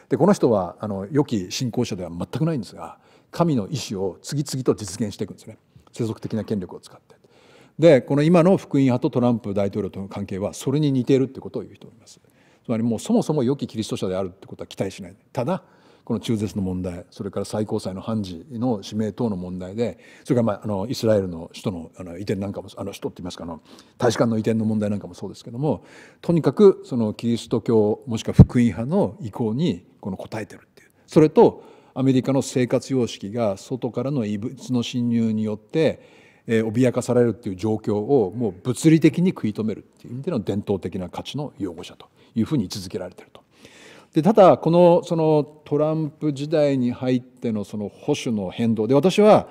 でこの人はあの良き信仰者では全くないんですが神の意思を次々と実現していくんですね世俗的な権力を使って。でこの今の福音派とトランプ大統領との関係はそれに似ているってことを言う人いますつまりもうそもそも良きキリスト者であるってことは期待しないただこの中絶の問題それから最高裁の判事の指名等の問題でそれから、まあ、あのイスラエルの首都のあの移転なんかもあの首都って言いますかあの大使館の移転の問題なんかもそうですけどもとにかくそのキリスト教もしくは福音派の意向にこの応えてるっていうそれとアメリカの生活様式が外からの異物の侵入によってえー、脅かされるっていう状況をもう物理的に食い止めるっていう意味での伝統的な価値の擁護者というふうに位置づけられていると。でただこのそのトランプ時代に入ってのその保守の変動で私は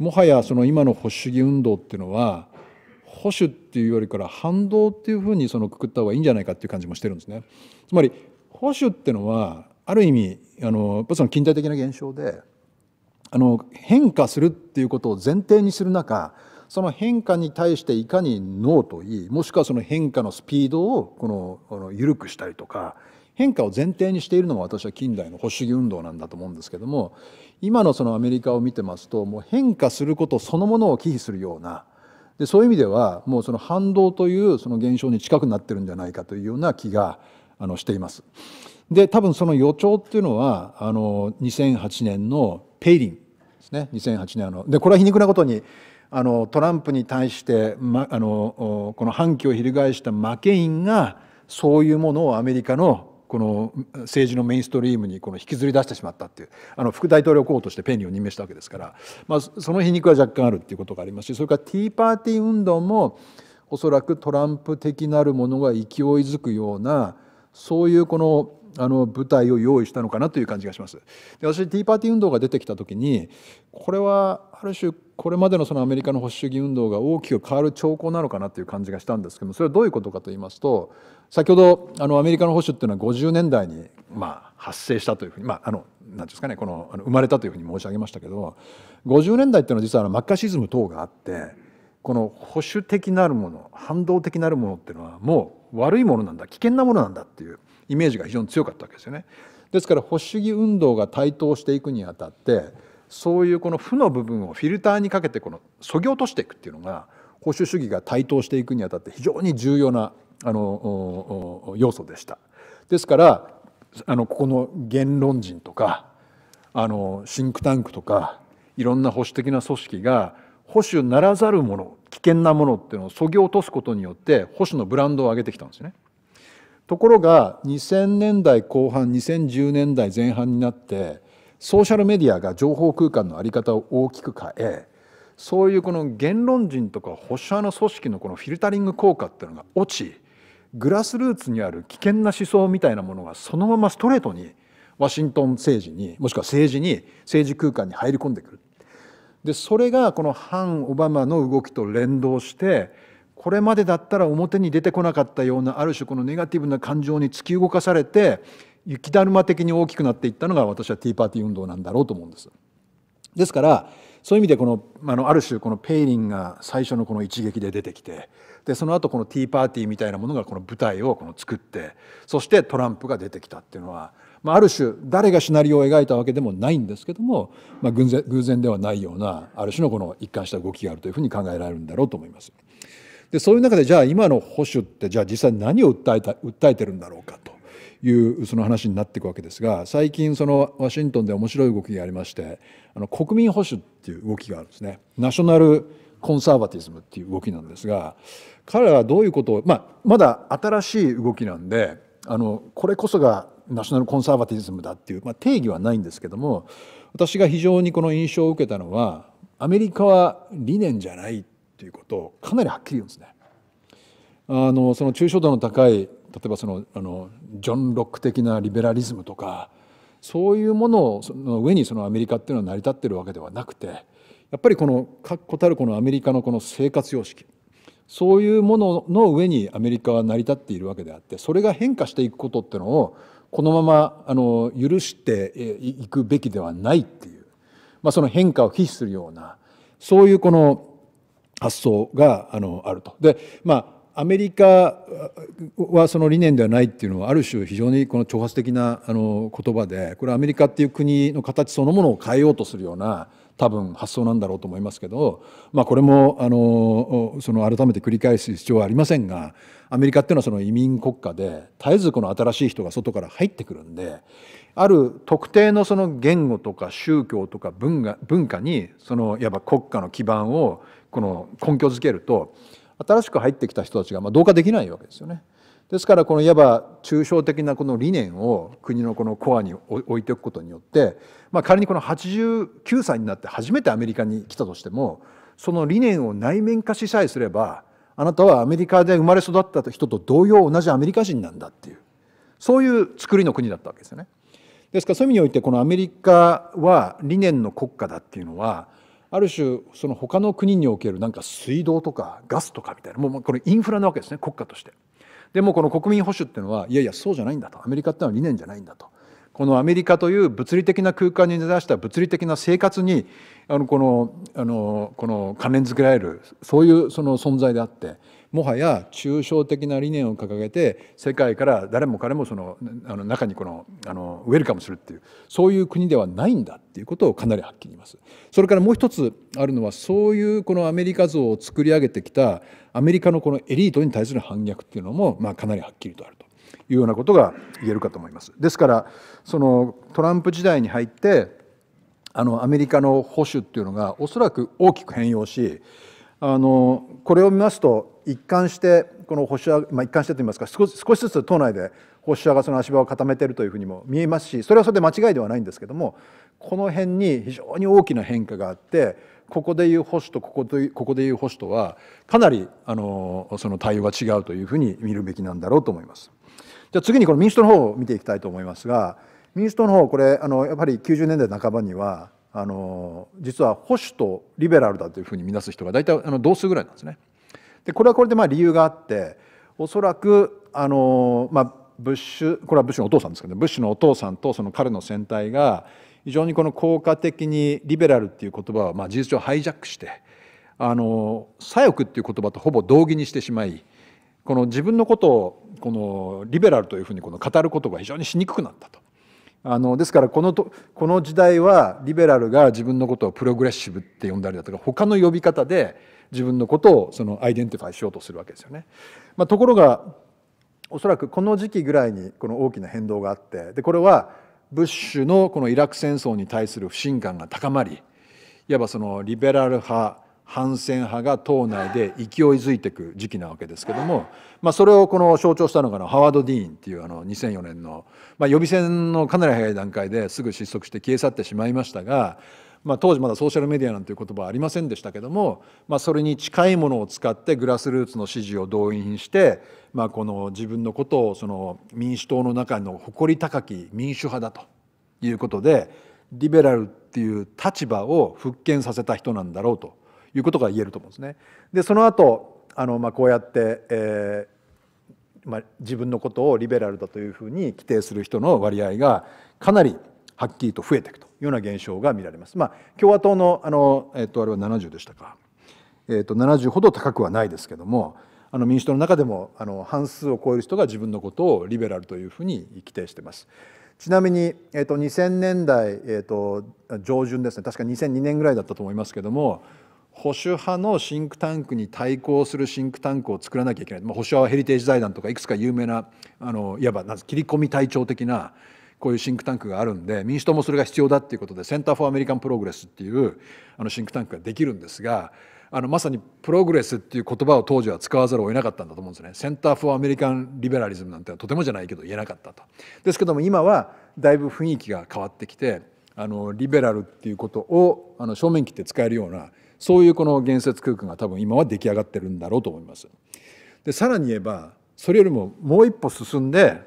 もはやその今の保守主義運動っていうのは保守っていうよりから反動っていうふうにそのくくった方がいいんじゃないかっていう感じもしてるんですね。つまり保守ってのはある意味あのやっぱその近代的な現象であの変化するっていうことを前提にする中その変化に対していかにノーといいもしくはその変化のスピードをこのこの緩くしたりとか変化を前提にしているのも私は近代の保守主義運動なんだと思うんですけども今のそのアメリカを見てますともう変化することそのものを忌避するようなでそういう意味ではもうその反動というその現象に近くなってるんじゃないかというような気があのしています。で多分その予兆っていうのはあの2008年のペイリンね2008年のでこれは皮肉なことにあのトランプに対して、ま、あのこの反旗を翻したマケインがそういうものをアメリカのこの政治のメインストリームにこの引きずり出してしまったっていうあの副大統領候補としてペンリーを任命したわけですから、まあ、その皮肉は若干あるっていうことがありますしそれからティーパーティー運動もおそらくトランプ的なるものが勢いづくようなそういうこのあの舞台を用意したのかなという感じがします。で私ティーパーティー運動が出てきた時にこれはある種これまでのそのアメリカの保守主義運動が大きく変わる兆候なのかなという感じがしたんですけどもそれはどういうことかと言いますと先ほどあのアメリカの保守っていうのは50年代にまあ発生したというふうにまああの何ですかねこの生まれたというふうに申し上げましたけど50年代っていうのは実はマッカシズム等があってこの保守的なるもの反動的なるものっていうのはもう悪いものなんだ危険なものなんだっていうイメージが非常に強かったわけですよね。ですから保守主義運動が台頭していくにあたってそういうこの負の部分をフィルターにかけてこのそぎ落としていくっていうのが保守主義が台頭していくにあたって非常に重要なあの要素でした。ですからあのここの言論人とかあのシンクタンクとかいろんな保守的な組織が保守ならざるもの危険なものっていうのをそぎ落とすことによって保守のブランドを上げてきたんですね。ところが2000年代後半2010年代前半になってソーシャルメディアが情報空間の在り方を大きく変えそういうこの言論人とか保守派の組織のこのフィルタリング効果っていうのが落ちグラスルーツにある危険な思想みたいなものがそのままストレートにワシントン政治にもしくは政治に政治空間に入り込んでくる。でそれがこの反オバマの動きと連動してこれまでだったら表に出てこなかったようなある種このネガティブな感情に突き動かされて雪だるま的に大きくなっていったのが私はティーパーティー運動なんだろうと思うんです。ですからそういう意味でこのあのある種このペイリンが最初のこの一撃で出てきてでその後このティーパーティーみたいなものがこの舞台をこの作ってそしてトランプが出てきたっていうのは、まあ、ある種誰がシナリオを描いたわけでもないんですけども、まあ、偶然ではないようなある種のこの一貫した動きがあるというふうに考えられるんだろうと思います。でそういう中でじゃあ今の保守ってじゃあ実際何を訴えた訴えてるんだろうかというその話になっていくわけですが最近そのワシントンで面白い動きがありましてあの国民保守っていう動きがあるんですねナショナルコンサーバティズムっていう動きなんですが彼らはどういうことを、まあ、まだ新しい動きなんであのこれこそがナショナルコンサーバティズムだっていう、まあ、定義はないんですけども私が非常にこの印象を受けたのはアメリカは理念じゃないっということをかなりはっきり言うんですね。あのその抽象度の高い例えばそのあのジョン・ロック的なリベラリズムとかそういうものをその上にそのアメリカっていうのは成り立ってるわけではなくてやっぱりこの確固たるこのアメリカのこの生活様式そういうものの上にアメリカは成り立っているわけであってそれが変化していくことってのをこのままあの許していくべきではないっていう、まあ、その変化を忌避するようなそういうこの発想があのあると。でまあアメリカはその理念ではないっていうのはある種非常にこの挑発的なあの言葉でこれアメリカっていう国の形そのものを変えようとするような多分発想なんだろうと思いますけど、まあ、これもあのその改めて繰り返す必要はありませんがアメリカっていうのはその移民国家で絶えずこの新しい人が外から入ってくるんである特定のその言語とか宗教とか文化文化にそのいわば国家の基盤をこの根拠づけると新しく入ってきた人たちがま同化できないわけですよね。ですからこのいわば抽象的なこの理念を国のこのコアに置いておくことによって、まあ、仮にこの89歳になって初めてアメリカに来たとしてもその理念を内面化しさえすればあなたはアメリカで生まれ育った人と同様同じアメリカ人なんだっていうそういう作りの国だったわけですよね。ですからそういう意味においてこのアメリカは理念の国家だっていうのはある種その他の国におけるなんか水道とかガスとかみたいなもうこれインフラなわけですね国家として。でもこの国民保守っていうのはいやいやそうじゃないんだとアメリカっていうのは理念じゃないんだと。このアメリカという物理的な空間に根ざした物理的な生活にあのこのあのこの関連づけられるそういうその存在であってもはや抽象的な理念を掲げて世界から誰も彼もそのあの中にこのあのウェルカムするっていうそういう国ではないんだっていうことをかなりはっきり言います。それからもう一つあるのはそういうこのアメリカ像を作り上げてきたアメリカのこのエリートに対する反逆っていうのも、まあ、かなりはっきりとあるというようなことが言えるかと思います。ですからそのトランプ時代に入ってあのアメリカの保守っていうのがおそらく大きく変容しあのこれを見ますと一貫してこの保守まあ、一貫してといいますか少しずつ党内で保守派がその足場を固めているというふうにも見えますしそれはそれで間違いではないんですけどもこの辺に非常に大きな変化があってここでいう保守とここでここでいう保守とはかなりあのその対応が違うというふうに見るべきなんだろうと思います。じゃ次にこの民主党の方を見ていきたいと思いますが民主党の方これあのやっぱり90年代半ばにはあの実は保守とリベラルだというふうに見なす人が大体あの同数ぐらいなんですね。でこれはこれでまあ理由があっておそらくあの、まあ、ブッシュこれはブッシュのお父さんですけど、ね、ブッシュのお父さんとその彼の戦隊が非常にこの効果的にリベラルっていう言葉をまあ事実上ハイジャックしてあの左翼っていう言葉とほぼ同義にしてしまいこの自分のことをこのリベラルというふうにこの語ることが非常にしにくくなったと。あのですからこのとこの時代はリベラルが自分のことをプログレッシブって呼んだりだとか他の呼び方で自分のことをそのアイデンティファイしようとするわけですよね。まあ、ところがおそらくこの時期ぐらいにこの大きな変動があってでこれはブッシュのこのイラク戦争に対する不信感が高まりいわばそのリベラル派反戦派が党内で勢いづいていく時期なわけですけども、まあ、それをこの象徴したのがハワード・ディーンっていうあの2004年の、まあ、予備選のかなり早い段階ですぐ失速して消え去ってしまいましたが、まあ、当時まだソーシャルメディアなんていう言葉はありませんでしたけども、まあ、それに近いものを使ってグラスルーツの支持を動員して、まあ、この自分のことをその民主党の中の誇り高き民主派だということでリベラルっていう立場を復権させた人なんだろうと。いうことが言えると思うんですね。でその後あのまあこうやって、えーまあ、自分のことをリベラルだというふうに規定する人の割合がかなりはっきりと増えていくというような現象が見られます。まあ、共和党のあの、えっとあれは70でしたか、えっと70ほど高くはないですけどもあの民主党の中でもあの半数を超える人が自分のことをリベラルというふうに規定しています。ちなみに、えっと2000年代、えっと上旬ですね確か2002年ぐらいだったと思いますけども保守派のシンクタンクに対抗するシンクタンクを作らなきゃいけない、まあ、保守派はヘリテージ財団とかいくつか有名なあのいわば切り込み隊長的なこういうシンクタンクがあるんで民主党もそれが必要だっていうことでセンター・フォー・アメリカン・プログレスっていうあのシンクタンクができるんですがあのまさにプログレスっていう言葉を当時は使わざるを得なかったんだと思うんですねセンター・フォー・アメリカン・リベラリズムなんてとてもじゃないけど言えなかったと。ですけども今はだいぶ雰囲気が変わってきてあのリベラルっていうことをあの正面切って使えるようなそういうこの言説空間が多分今は出来上がってるんだろうと思います。でさらに言えばそれよりももう一歩進んで、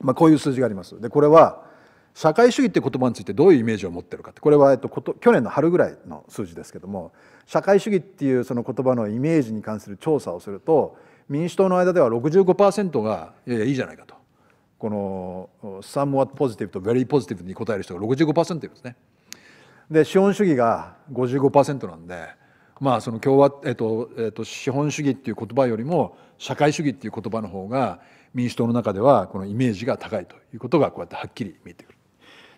まあ、こういう数字があります。でこれは社会主義って言葉についてどういうイメージを持ってるかってこれは、えっと、こと去年の春ぐらいの数字ですけども社会主義っていうその言葉のイメージに関する調査をすると民主党の間では65%がいやいやいいじゃないかとこの「somewhat positive」と「very positive」に答える人が65%いるんですね。で資本主義が55%なんで、まあ、その共和、えっとえっと、資本主義っていう言葉よりも社会主義っていう言葉の方が民主党の中ではこのイメージが高いということがこうやってはっきり見えてくる。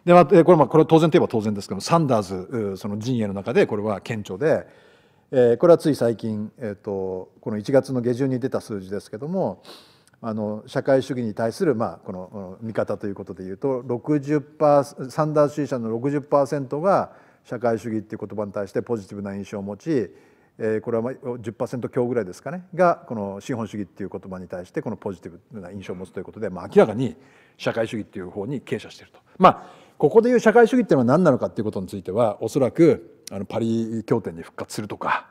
でまあ、これこれ当然といえば当然ですけどサンダーズその陣営の中でこれは顕著で、えー、これはつい最近、えーと、とこの1月の下旬に出た数字ですけども、あの社会主義に対する、まあ、この見方ということでいうと60%サンダース支持者の60%が社会主義っていう言葉に対してポジティブな印象を持ち、えこれは10%強ぐらいですかねがこの資本主義っていう言葉に対してこのポジティブな印象を持つということで、まあ、明らかに社会主義っていう方に傾斜していると。まあここでいう社会主義っていうのは何なのかっていうことについてはおそらくあのパリ協定に復活するとか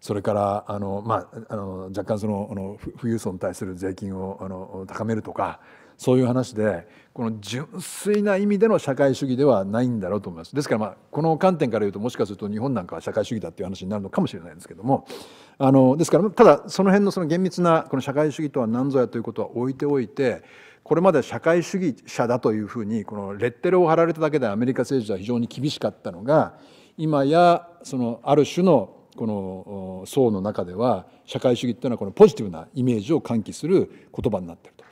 それからあの、まあ、あの若干そのあの富裕層に対する税金をあの高めるとかそういう話でこの純粋な意味での社会主義ではないんだろうと思いますですからまあこの観点から言うともしかすると日本なんかは社会主義だっていう話になるのかもしれないんですけどもあのですからただその辺のその厳密なこの社会主義とは何ぞやということは置いておいてこれまで社会主義者だというふうにこのレッテルを貼られただけでアメリカ政治は非常に厳しかったのが今やそのある種のこの層の中では社会主義っていうのはこのポジティブなイメージを喚起する言葉になってると。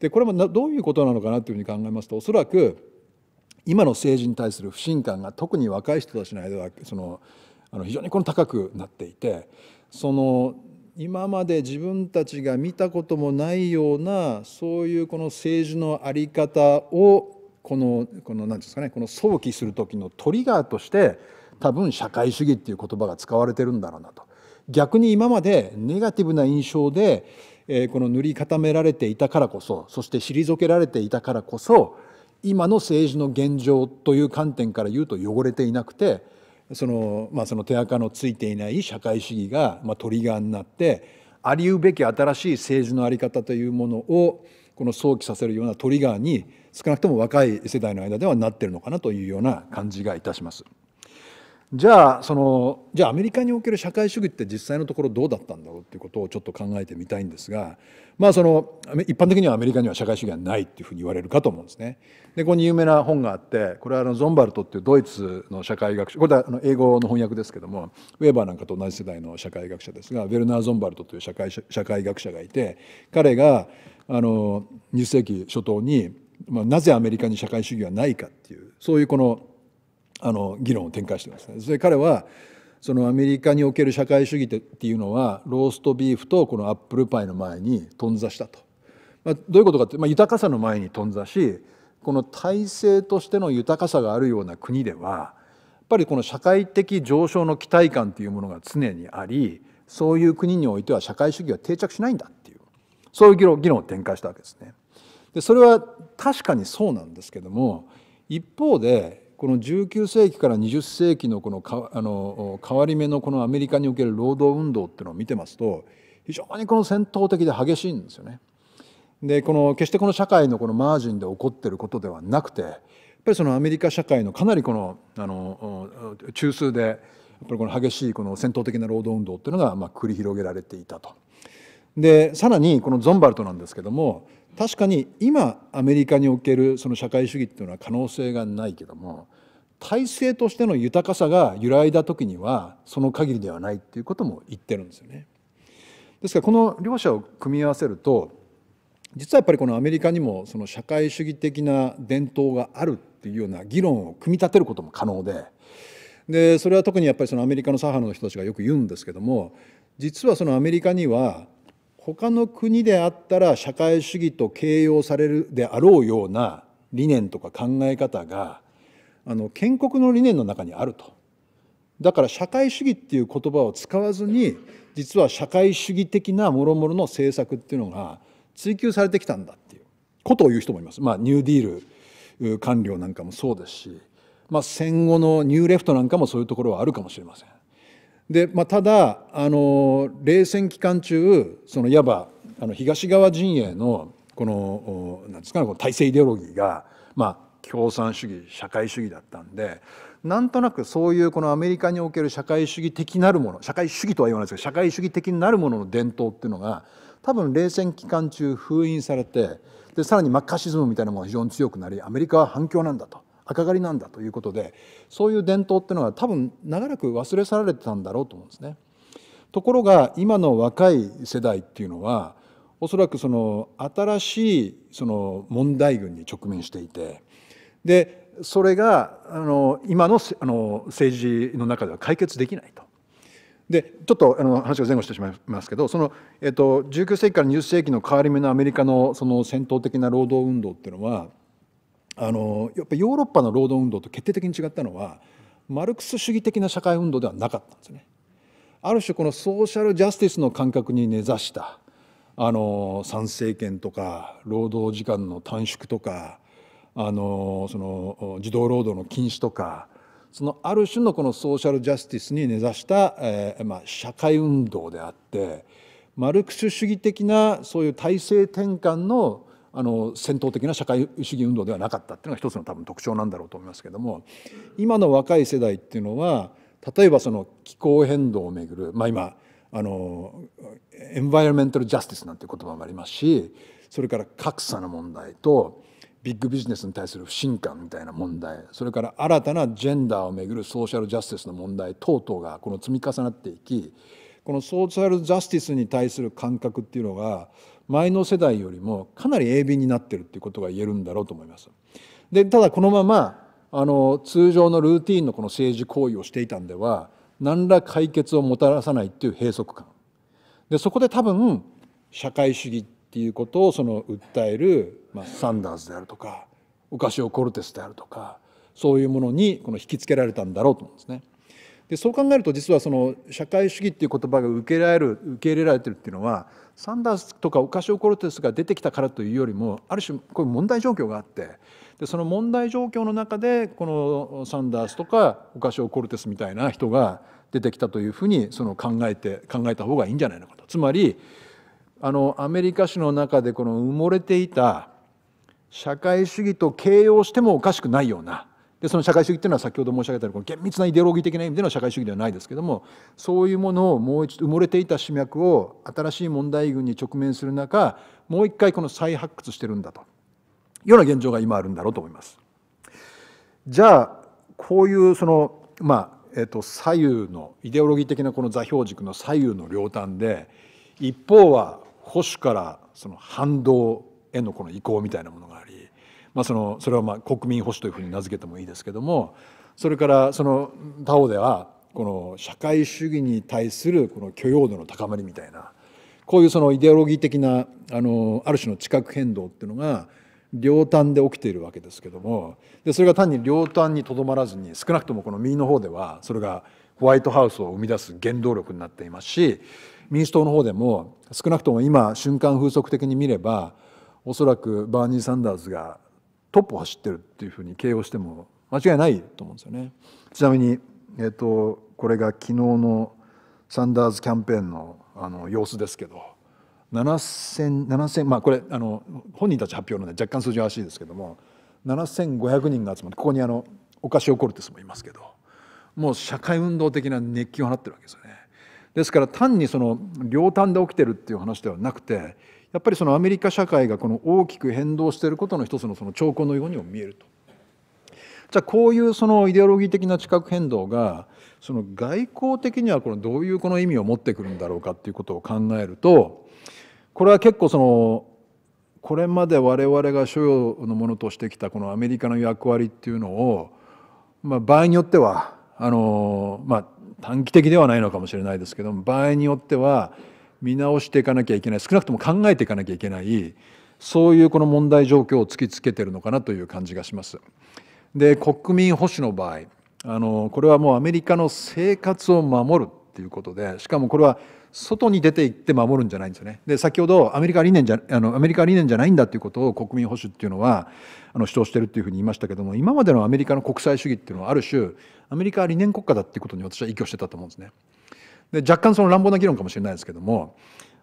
でこれもどういうことなのかなというふうに考えますとおそらく今の政治に対する不信感が特に若い人たちの間はそのあの非常にこの高くなっていてその今まで自分たちが見たこともないようなそういうこの政治の在り方をこのこの何ですかねこの想起する時のトリガーとして多分社会主義っていう言葉が使われてるんだろうなと逆に今までネガティブな印象で、えこの塗り固められていたからこそそして退けられていたからこそ今の政治の現状という観点から言うと汚れていなくてその,、まあ、その手垢のついていない社会主義が、まあ、トリガーになってありうべき新しい政治の在り方というものをこの想起させるようなトリガーに少なくとも若い世代の間ではなってるのかなというような感じがいたします。じゃあそのじゃあアメリカにおける社会主義って実際のところどうだったんだろうっていうことをちょっと考えてみたいんですがまあその一般的にはアメリカには社会主義はないっていうふうに言われるかと思うんですね。でここに有名な本があってこれはあのゾンバルトっていうドイツの社会学者これはあの英語の翻訳ですけどもウェーバーなんかと同じ世代の社会学者ですがウェルナー・ゾンバルトという社会社会学者がいて彼があの20世紀初頭に、まあ、なぜアメリカに社会主義はないかっていうそういうこのあの議論を展開してます、ね、そ彼はそのアメリカにおける社会主義っていうのはローストビーフとこのアップルパイの前に頓挫したと、まあ、どういうことかって、まあ、豊かさの前に頓挫しこの体制としての豊かさがあるような国ではやっぱりこの社会的上昇の期待感というものが常にありそういう国においては社会主義は定着しないんだっていうそういう議論議論を展開したわけですね。でそれは確かにそうなんですけども一方でこの19世紀から20世紀のこのかあの変わり目のこのアメリカにおける労働運動っていうのを見てますと非常にこの戦闘的で激しいんですよね。でこの決してこの社会のこのマージンで起こってることではなくてやっぱりそのアメリカ社会のかなりこのあの中枢でやっぱりこの激しいこの戦闘的な労働運動っていうのがま繰り広げられていたと。でさらにこのゾンバルトなんですけども確かに今アメリカにおけるその社会主義っていうのは可能性がないけども体制としての豊かさが揺らいだ時にはその限りではないっていうことも言ってるんですよね。ですからこの両者を組み合わせると実はやっぱりこのアメリカにもその社会主義的な伝統があるっていうような議論を組み立てることも可能ででそれは特にやっぱりそのアメリカの左派の人たちがよく言うんですけども実はそのアメリカには他の国であったら社会主義と形容されるであろうような理念とか考え方があの建国の理念の中にあると。だから社会主義っていう言葉を使わずに実は社会主義的なもろもろの政策っていうのが追求されてきたんだっていうことを言う人もいます。まあ、ニューディール官僚なんかもそうですし、まあ、戦後のニューレフトなんかもそういうところはあるかもしれません。で、まあ、ただあの冷戦期間中そのいわばあの東側陣営のこのなんですかこの体制イデオロギーが、まあ、共産主義社会主義だったんでなんとなくそういうこのアメリカにおける社会主義的なるもの社会主義とは言わないですけど社会主義的になるものの伝統っていうのが多分冷戦期間中封印されてでさらにマッカーシズムみたいなものが非常に強くなりアメリカは反響なんだと赤狩りなんだということでそういう伝統っていうのは多分長らく忘れ去られてたんだろうと思うんですね。ところが今の若い世代っていうのはおそらくその新しいその問題群に直面していてでそれがあの今のあの政治の中では解決できないと。でちょっとあの話が前後してしまいますけどその、えっと、19世紀から20世紀の変わり目のアメリカのその戦闘的な労働運動っていうのはあのやっぱヨーロッパの労働運動と決定的に違ったのはマルクス主義的な社会運動ではなかったんですね。ある種このソーシャルジャスティスの感覚に根ざしたあの参政権とか労働時間の短縮とかあのその児童労働の禁止とかそのある種のこのソーシャルジャスティスに根ざした、えまあ、社会運動であってマルクス主義的なそういう体制転換のあの戦闘的な社会主義運動ではなかったっていうのが一つの多分特徴なんだろうと思いますけども今の若い世代っていうのは例えばその気候変動をめぐる、まあ、今あのエンバイロメンタル・ジャスティスなんて言葉もありますしそれから格差の問題とビッグビジネスに対する不信感みたいな問題それから新たなジェンダーをめぐるソーシャル・ジャスティスの問題等々がこの積み重なっていきこのソーシャル・ジャスティスに対する感覚っていうのが前の世代よりもかなり鋭敏になってるということが言えるんだろうと思います。でただこのままあの通常のルーティンのこの政治行為をしていたんでは何ら解決をもたらさないっていう閉塞感でそこで多分社会主義っていうことをその訴える、まあ、サンダースであるとかオカシオ・コルテスであるとかそういうものにこの引きつけられたんだろうと思うんですね。でそう考えると実はその社会主義っていう言葉が受けられる受け入れられてるっていうのはサンダースとかオカシオ・コルテスが出てきたからというよりもある種こういう問題状況があってでその問題状況の中でこのサンダースとかオカシオ・コルテスみたいな人が出てきたというふうにその考えて考えた方がいいんじゃないのかと。つまりあのアメリカ史の中でこの埋もれていた社会主義と形容してもおかしくないようなでその社会主義っていうのは先ほど申し上げたように厳密なイデオロギー的な意味での社会主義ではないですけどもそういうものをもう一度埋もれていた主脈を新しい問題群に直面する中もう一回この再発掘してるんだというような現状が今あるんだろうと思います。じゃあこういうそのまあえっと左右のイデオロギー的なこの座標軸の左右の両端で一方は保守からその反動へのこの移行みたいなものがありまあ、そのそれはまあ国民保守というふうに名付けてもいいですけどもそれからその他方ではこの社会主義に対するこの許容度の高まりみたいなこういうそのイデオロギー的なあのある種の地殻変動っていうのが両端で起きているわけですけどもでそれが単に両端にとどまらずに少なくともこの右の方ではそれがホワイトハウスを生み出す原動力になっていますし民主党の方でも少なくとも今瞬間風速的に見ればおそらくバーニー・サンダースがトップを走ってるっていうふうに形容しても間違いないと思うんですよね。ちなみに、えーと、これが昨日のサンダーズキャンペーンのあの様子ですけど7000 7000まあこれあの本人たち発表なので若干数字は怪しいですけども7500人が集まってここにあのお菓子をコルテスもいますけどもう社会運動的な熱気を放ってるわけですよね。ですから単にその両端で起きてるっていう話ではなくてやっぱりそのアメリカ社会がこの大きく変動していることの一つのその兆候のようにも見えると。じゃあこういうそのイデオロギー的な地殻変動がその外交的にはこのどういうこの意味を持ってくるんだろうかっていうことを考えるとこれは結構そのこれまで我々が所要のものとしてきたこのアメリカの役割っていうのを、まあ、場合によってはあの、まあ、短期的ではないのかもしれないですけども場合によっては見直していかなきゃいけない少なくとも考えていかなきゃいけないそういうこの問題状況を突きつけてるのかなという感じがします。で国民保守の場合あのこれはもうアメリカの生活を守るっていうことでしかもこれは外に出て行って守るんじゃないんですよね。で先ほどアメリカ理念じゃあのアメリカ理念じゃないんだっていうことを国民保守っていうのはあの主張してるっていうふうに言いましたけども今までのアメリカの国際主義っていうのはある種アメリカは理念国家だっていうことに私は依拠してたと思うんですね。で若干その乱暴な議論かもしれないですけども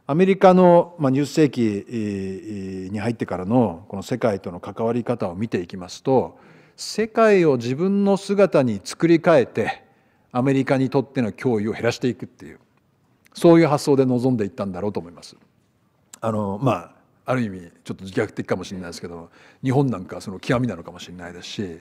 アメリカの、ま20世紀に入ってからのこの世界との関わり方を見ていきますと世界を自分の姿に作り変えてアメリカにとっての脅威を減らしていくっていうそういう発想で臨んでいったんだろうと思います。あのまあある意味ちょっと自虐的かもしれないですけど日本なんかその極みなのかもしれないですし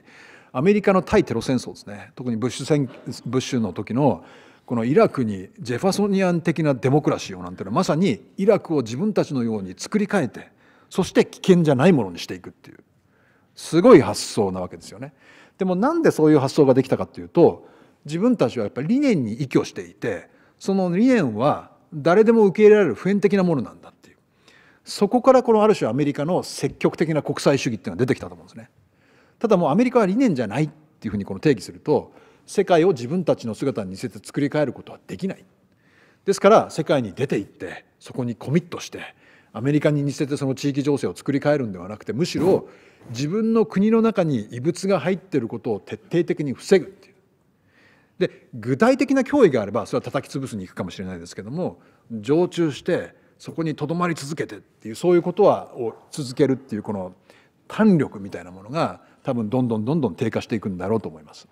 アメリカの対テロ戦争ですね特にブッシュブッシュの時のこのイラクにジェファソニアン的なデモクラシーをなんていうのはまさにイラクを自分たちのように作り変えてそして危険じゃないものにしていくっていうすごい発想なわけですよね。でもなんでそういう発想ができたかっていうと自分たちはやっぱり理念に依拠していてその理念は誰でも受け入れられる普遍的なものなんだっていうそこからこのある種アメリカの積極的な国際主義っていうのが出てきたと思うんですね。ただもうアメリカは理念じゃないっていうふうにこの定義すると世界を自分たちの姿に似せて作り変えることはできないですから世界に出ていってそこにコミットしてアメリカに似せてその地域情勢を作り変えるんではなくてむしろ自分の国の中に異物が入っていることを徹底的に防ぐっていう。で具体的な脅威があればそれは叩き潰すに行くかもしれないですけども常駐してそこにとどまり続けてっていうそういうことはを続けるっていうこの胆力みたいなものが多分どんどんどんどん低下していくんだろうと思います。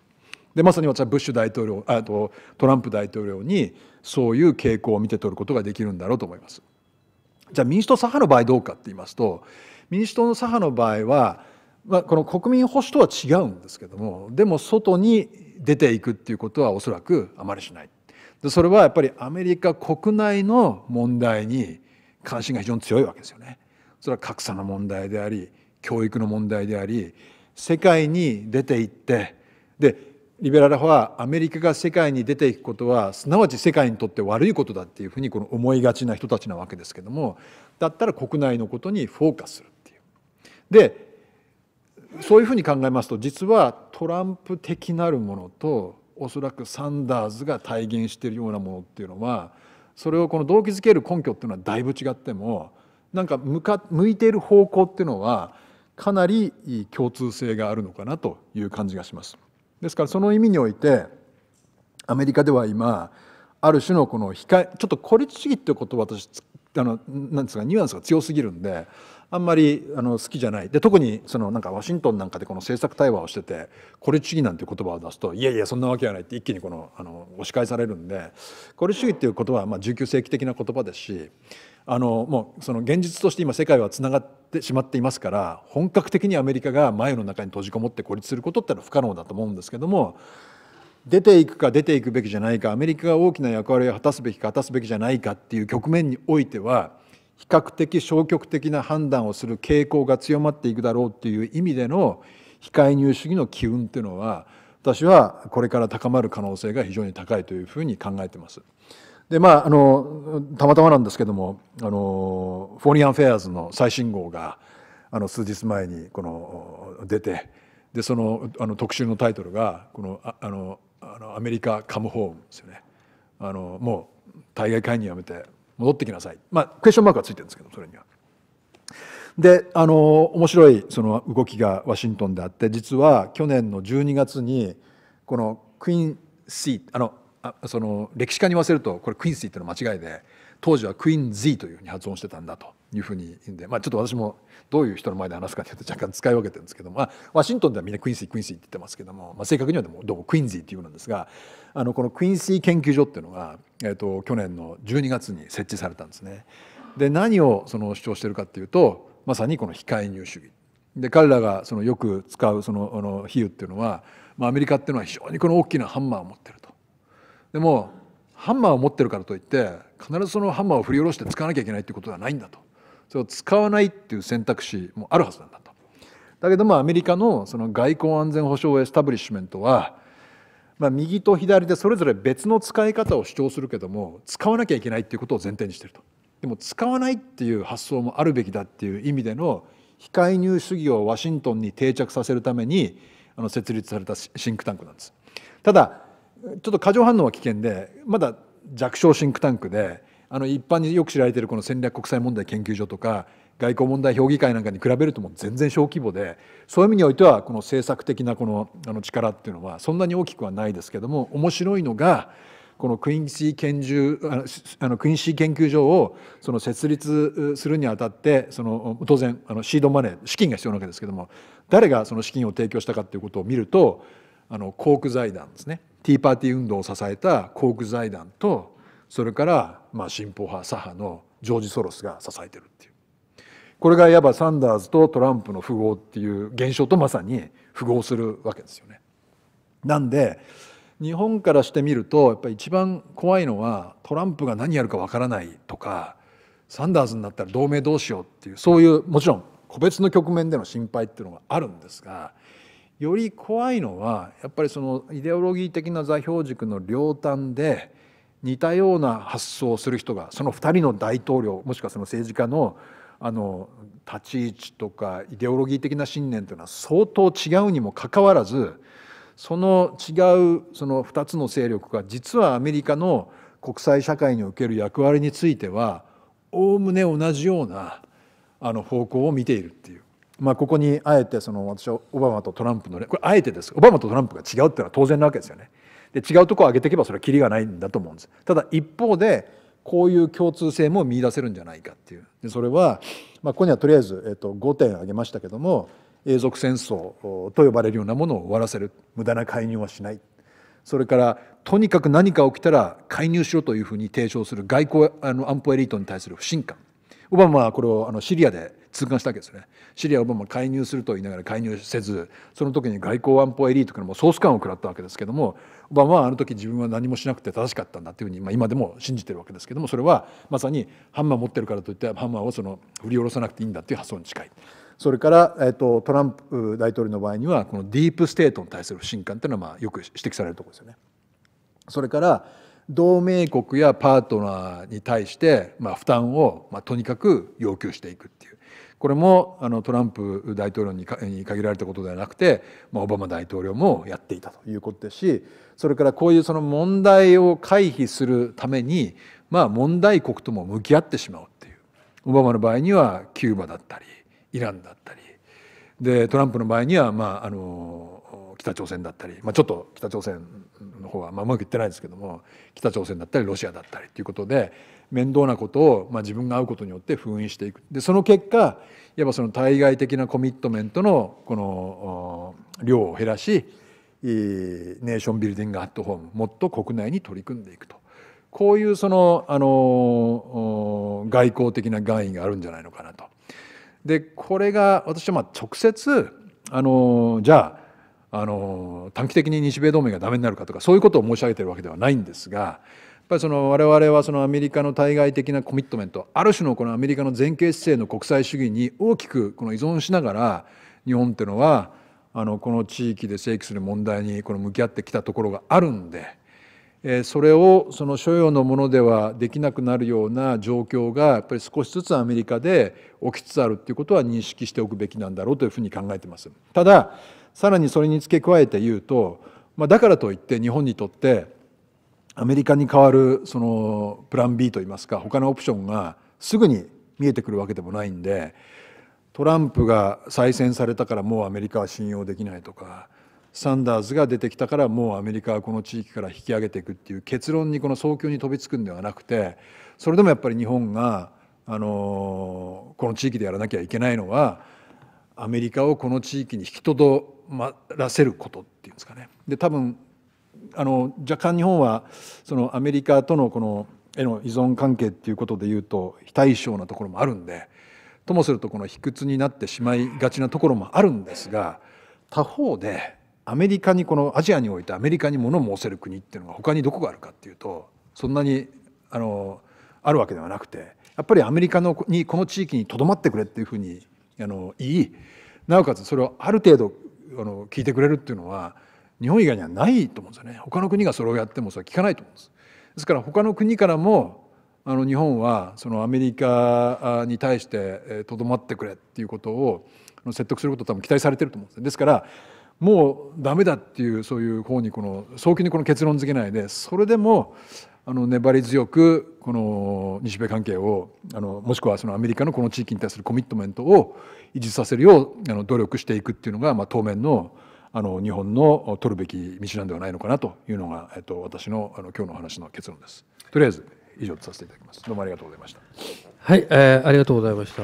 でまさに私はブッシュ大統領あとトランプ大統領にそういう傾向を見て取ることができるんだろうと思います。じゃあ民主党左派の場合どうかって言いますと民主党の左派の場合は、まあ、この国民保守とは違うんですけどもでも外に出ていくっていうことはおそらくあまりしない。でそれはやっぱりアメリカ国内の問題に関心が非常に強いわけですよね。それは格差の問題であり教育の問題であり世界に出ていってでリベラル派はアメリカが世界に出ていくことはすなわち世界にとって悪いことだっていうふうにこの思いがちな人たちなわけですけどもだったら国内のことにフォーカスするっていう。でそういうふうに考えますと実はトランプ的なるものとおそらくサンダーズが体現しているようなものっていうのはそれをこの動機づける根拠っていうのはだいぶ違ってもなんか向か向いている方向っていうのはかなり共通性があるのかなという感じがします。ですからその意味においてアメリカでは今ある種のこの控えちょっと孤立主義っていう言葉私てあのなんですかニュアンスが強すぎるんであんまりあの好きじゃないで特にそのなんかワシントンなんかでこの政策対話をしてて孤立主義なんて言葉を出すといやいやそんなわけはないって一気にこのあの押し返されるんで孤立主義っていう言葉はまあ19世紀的な言葉ですしあのもうその現実として今世界はつながってしまっていますから本格的にアメリカが前の中に閉じこもって孤立することってのは不可能だと思うんですけども出ていくか出ていくべきじゃないかアメリカが大きな役割を果たすべきか果たすべきじゃないかっていう局面においては比較的消極的な判断をする傾向が強まっていくだろうっていう意味での非介入主義の機運っていうのは私はこれから高まる可能性が非常に高いというふうに考えてます。でまああのたまたまなんですけどもあのフォーニアン・フェアーズの最新号があの数日前にこの出てでそのあの特集のタイトルがこのああのあのアメリカ・カム・ホームですよねあのもう対外介入やめて戻ってきなさいまあクエスチョンマークはついてるんですけどそれには。であの面白いその動きがワシントンであって実は去年の12月にこのクイーン・シーあのあその歴史家に言わせるとこれクインシーっていうのは間違いで当時はクイーン・ズィというふうに発音してたんだというふうに言うんで、まあ、ちょっと私もどういう人の前で話すかによって若干使い分けてるんですけども、まあ、ワシントンではみんなクイーン・シークイーン・シーって言ってますけども、まあ、正確にはでもどうもクイーン・ズーっていうなんですがあのこのクイーン・シー研究所っていうのが、えと、と去年の12月に設置されたんですね。で何をその主張してるかっていうとまさにこの非介入主義。で彼らがそのよく使うそのあの比喩っていうのは、まあ、アメリカっていうのは非常にこの大きなハンマーを持ってる。でもハンマーを持ってるからといって必ずそのハンマーを振り下ろして使わなきゃいけないっていうことではないんだとそれを使わないっていう選択肢もあるはずなんだと。だけどもアメリカのその外交安全保障エスタブリッシュメントは、まあ、右と左でそれぞれ別の使い方を主張するけども使わなきゃいけないっていうことを前提にしてると。でも使わないっていう発想もあるべきだっていう意味での非介入主義をワシントンに定着させるためにあの設立されたシンクタンクなんです。ただちょっと過剰反応は危険でまだ弱小シンクタンクであの一般によく知られているこの戦略国際問題研究所とか外交問題評議会なんかに比べるともう全然小規模でそういう意味においてはこの政策的なこのあの力っていうのはそんなに大きくはないですけども面白いのがこのクインシー研究あのクインシー研究所をその設立するにあたってその当然あのシードマネー資金が必要なわけですけども誰がその資金を提供したかっていうことを見るとあのコーク財団ですねティーパーティー運動を支えた航空財団とそれからまあ進歩派左派のジョージ・ソロスが支えてるっていうこれがいわばサンダーズとトランプの富豪っていう現象とまさに符号するわけですよね。なんで日本からしてみるとやっぱり一番怖いのはトランプが何やるかわからないとかサンダーズになったら同盟どうしようっていうそういうもちろん個別の局面での心配っていうのがあるんですがより怖いのはやっぱりそのイデオロギー的な座標軸の両端で似たような発想をする人がその2人の大統領もしくはその政治家のあの立ち位置とかイデオロギー的な信念というのは相当違うにもかかわらずその違うその2つの勢力が実はアメリカの国際社会における役割についてはおおむね同じようなあの方向を見ているっていうまあ、ここにあえてその私はオバマとトランプの、ね、これあえてですオバマとトランプが違うっていうのは当然なわけですよね。で違うとこを上げていけばそれはキリがないんだと思うんです。ただ一方でこういう共通性も見出せるんじゃないかっていうでそれは、まあ、ここにはとりあえず、えっと、5点挙げましたけども永続戦争と呼ばれるようなものを終わらせる無駄な介入はしないそれからとにかく何か起きたら介入しろというふうに提唱する外交あの安保エリートに対する不信感オバマはこれをあのシリアで痛感したわけですねシリアオバマ介入すると言いながら介入せずその時に外交安保エリートからもソース感を食らったわけですけどもオバマはあの時自分は何もしなくて正しかったんだというふうに、まあ、今でも信じてるわけですけどもそれはまさにハンマー持ってるからといってハンマーをその振り下ろさなくていいんだという発想に近い。それから、えっとトランプ大統領の場合にはこのディープステートに対する不信感というのはまあよく指摘されるところですよね。それから同盟国やパートナーに対して、まあ、負担を、まあ、とにかく要求していくっていうこれもあのトランプ大統領に限られたことではなくて、まあ、オバマ大統領もやっていたということですしそれからこういうその問題を回避するために、まあ、問題国とも向き合ってしまうっていうオバマの場合にはキューバだったりイランだったりでトランプの場合には、まあ、あの北朝鮮だったり、まあ、ちょっと北朝鮮の方はまあうまくいってないですけども北朝鮮だったりロシアだったりということで面倒なことをまあ自分が会うことによって封印していくでその結果いわばその対外的なコミットメントのこの量を減らしネーションビルディングアットホームもっと国内に取り組んでいくとこういうそのあの外交的な願意があるんじゃないのかなと。でこれが私はまあ直接あのじゃああの短期的に日米同盟が駄目になるかとかそういうことを申し上げてるわけではないんですがやっぱりその我々はそのアメリカの対外的なコミットメントある種のこのアメリカの前傾姿勢の国際主義に大きくこの依存しながら日本っていうのはあのこの地域で正規する問題にこの向き合ってきたところがあるんで。それをその所要のものではできなくなるような状況がやっぱり少しずつアメリカで起きつつあるっていうことは認識しておくべきなんだろうというふうに考えてます。たださらにそれに付け加えて言うと、まあ、だからといって日本にとってアメリカに代わるそのプラン B といいますか他のオプションがすぐに見えてくるわけでもないんでトランプが再選されたからもうアメリカは信用できないとかサンダースが出てきたからもうアメリカはこの地域から引き上げていくっていう結論にこの早急に飛びつくんではなくてそれでもやっぱり日本があのこの地域でやらなきゃいけないのはアメリカをこの地域に引きとどらせることっていうんですかね。で多分あの若干日本はそのアメリカとのこのへの依存関係っていうことでいうと非対称なところもあるんでともするとこの卑屈になってしまいがちなところもあるんですが他方でアメリカにこのアジアにおいてアメリカに物を申せる国っていうのが他にどこがあるかっていうとそんなにあのあるわけではなくてやっぱりアメリカのにこの地域にとどまってくれっていうふうにあの言いなおかつそれをある程度あの聞いてくれるっていうのは日本以外にはないと思うんですよね他の国がそれをやってもそれは聞かないと思うんですですから他の国からもあの日本はそのアメリカに対してとどまってくれっていうことを説得すること多分期待されてると思うんですですからもうダメだっていうそういう方にこの早急にこの結論付けないでそれでもあの粘り強くこの日米関係をあのもしくはそのアメリカのこの地域に対するコミットメントを維持させるようあの努力していくっていうのが、まあ、当面のあの日本の取るべき道なんではないのかなというのが、えっと、私のあの今日の話の結論です。とりあえず以上とさせていただきます。どうもありがとうございました。はい、えー、ありがとうございました。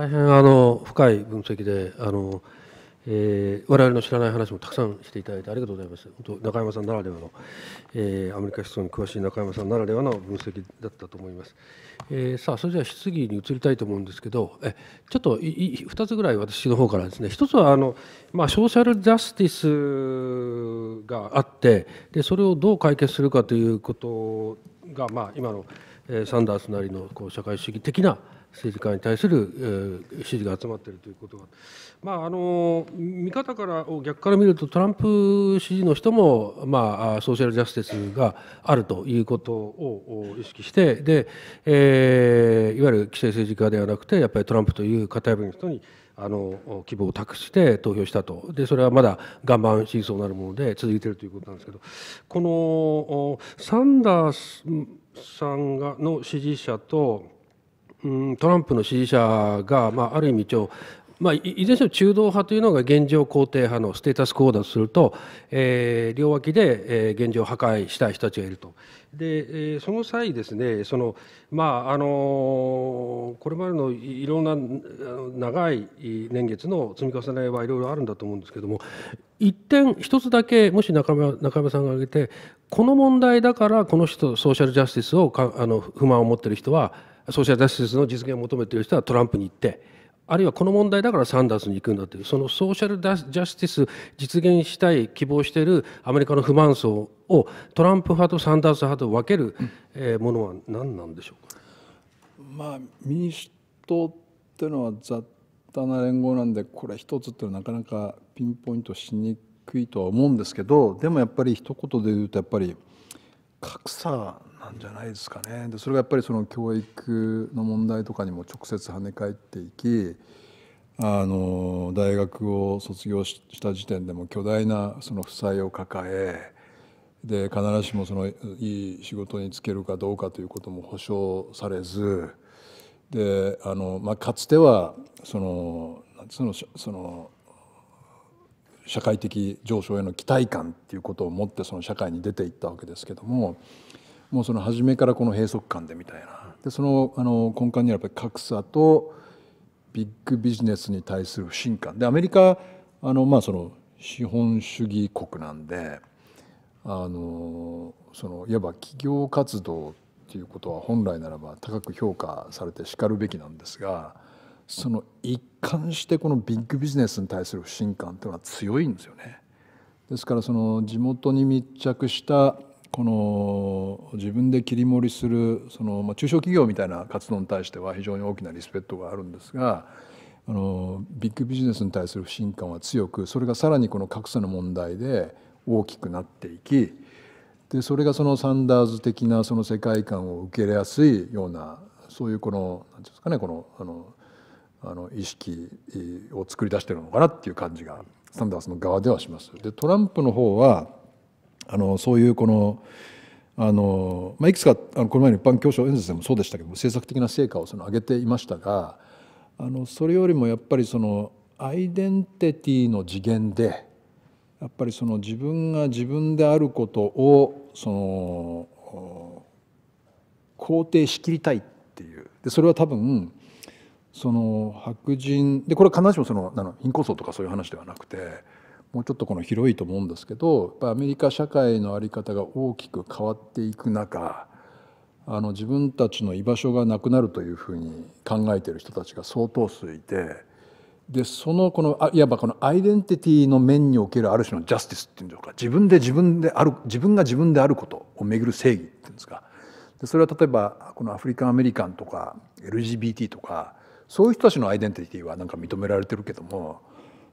大変あの深い分析であの。えー、我々の知らない話もたくさんしていただいてありがとうございます。本当中山さんならではの、えー、アメリカ思想に詳しい中山さんならではの分析だったと思います。えー、さあそれでは質疑に移りたいと思うんですけどえちょっとい2つぐらい私の方からですね1つはあの、まあ、ソーシャルジャスティスがあってでそれをどう解決するかということが、まあ、今のえサンダースなりのこう社会主義的な政治家に対する、え支持が集まっているということは、まあ、あの見方から逆から見るとトランプ支持の人も、まあ、ソーシャルジャスティスがあるということを意識してで、えー、いわゆる既成政治家ではなくてやっぱりトランプという偏りの人にあの希望を託して投票したとでそれはまだ岩盤真相なるもので続いているということなんですけどこのサンダースさんがの支持者とうんトランプの支持者が、まあ、ある意味一応まあ、いずれにしも中道派というのが現状肯定派のステータスクオーだとすると、えー、両脇で、えー、現状破壊したい人たちがいると。で、えその際ですねその、まああのー、これまでのいろんな長い年月の積み重ねはいろいろあるんだと思うんですけども一点一つだけもし中村中村さんが挙げてこの問題だからこの人ソーシャルジャスティスをかあの不満を持ってる人はソーシャルジャスティスの実現を求めている人はトランプに行ってあるいはこの問題だからサンダースに行くんだというそのソーシャルジャスティス実現したい希望しているアメリカの不満層をトランプ派とサンダース派と分ける、えものは何なんでしょうか、まあ、民主党っていうのは雑多な連合なんでこれ一つっていうのはなかなかピンポイントしにくいとは思うんですけどでもやっぱり一言で言うとやっぱり格差なんじゃないですかねでそれがやっぱりその教育の問題とかにも直接跳ね返っていきあの大学を卒業した時点でも巨大なその負債を抱えで必ずしもそのいい仕事に就けるかどうかということも保証されずであの、まあ、かつてはその何そのその社会的上昇への期待感っていうことを持ってその社会に出ていったわけですけどももうその初めからこの閉塞感でみたいなでそのあの根幹にはやっぱり格差とビッグビジネスに対する不信感でアメリカあの、まあ、その資本主義国なんであのそのいわば企業活動っていうことは本来ならば高く評価されてしかるべきなんですが。その一貫してこのビッグビジネスに対する不信感というのは強いんですよね。ですからその地元に密着したこの自分で切り盛りするその、まあ、中小企業みたいな活動に対しては非常に大きなリスペクトがあるんですがあのビッグビジネスに対する不信感は強くそれがさらにこの格差の問題で大きくなっていきでそれがそのサンダーズ的なその世界観を受け入れやすいようなそういうこの何て言うんですかねこのあのあの意識を作り出しているのかなっていう感じがサンダースの側ではします。でトランプの方はあのそういうこのあの、まあ、いくつかあのこの前の一般教書演説でもそうでしたけども政策的な成果をその上げていましたがあのそれよりもやっぱりそのアイデンティティの次元でやっぱりその自分が自分であることをその肯定しきりたいっていうでそれは多分その白人でこれは必ずしもそのの貧困層とかそういう話ではなくてもうちょっとこの広いと思うんですけどやっぱアメリカ社会の在り方が大きく変わっていく中あの自分たちの居場所がなくなるというふうに考えている人たちが相当数いてでそのこのいわばこのアイデンティティの面におけるある種のジャスティスっていうんでしょうか自分で自分である自分が自分であることをめぐる正義っていうんですかでそれは例えばこのアフリカンアメリカンとか LGBT とかそういう人たちのアイデンティティはなんか認められてるけども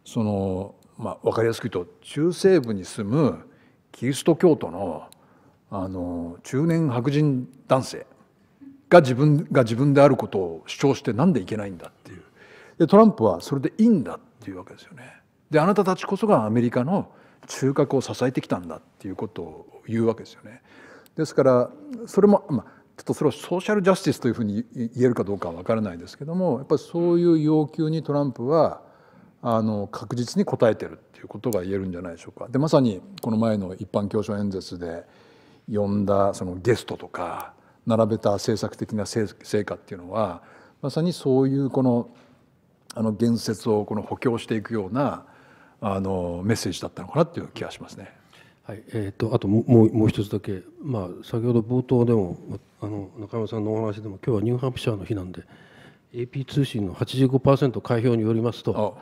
その、まあ、分かりやすく言うと中西部に住むキリスト教徒のあの中年白人男性が自分が自分であることを主張してなんでいけないんだっていうでトランプはそれでいいんだっていうわけですよね。であなたたちこそがアメリカの中核を支えてきたんだっていうことを言うわけですよね。ですからそれも、まあちょっとそれをソーシャルジャスティスというふうに言えるかどうかは分からないですけどもやっぱりそういう要求にトランプはあの確実に応えてるっていうことが言えるんじゃないでしょうか。でまさにこの前の一般教書演説で呼んだそのゲストとか並べた政策的な成果っていうのはまさにそういうこのあの言説をこの補強していくようなあのメッセージだったのかなっていう気がしますね。はいえーと、あともうもう一つだけ、まあ、先ほど冒頭でもあの中山さんのお話でも今日はニューハンプシャーの日なんで AP 通信の85%開票によりますと、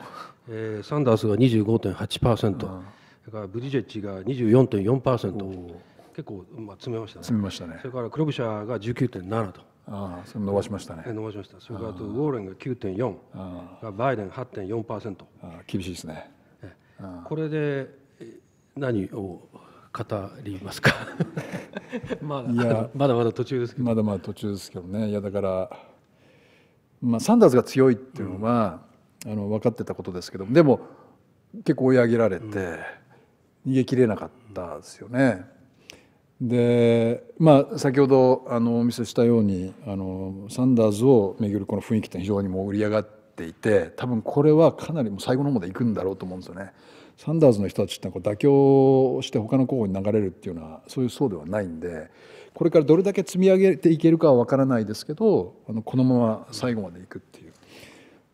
えー、サンダースが25.8%それからブリジェッジが24.4%結構、まあ、詰めましたね詰めましたねそれからクロブシャーが19.7と。ああ、それ伸ばしましたね。伸ばしました。それからあとウォーレンが9.4、バイデン8.4%。ああ、厳しいですね。え、これで何を語りますか まだいやまだまだ途中ですけどまだまだ途中ですけどねいやだから、まあ、サンダースが強いっていうのは、うん、あの分かってたことですけどでも結構追い上げられて、うん、逃げきれなかったですよね。でまあ、先ほどあのお見せしたようにあのサンダーズを巡るこの雰囲気って非常にもう売り上がっていて多分これはかなりもう最後の方まで行くんだろうと思うんですよね。サンダーズの人たちってこう妥協して他の候補に流れるっていうのはそういうそうではないんでこれからどれだけ積み上げていけるかは分からないですけどあのこのまま最後までいくっていう。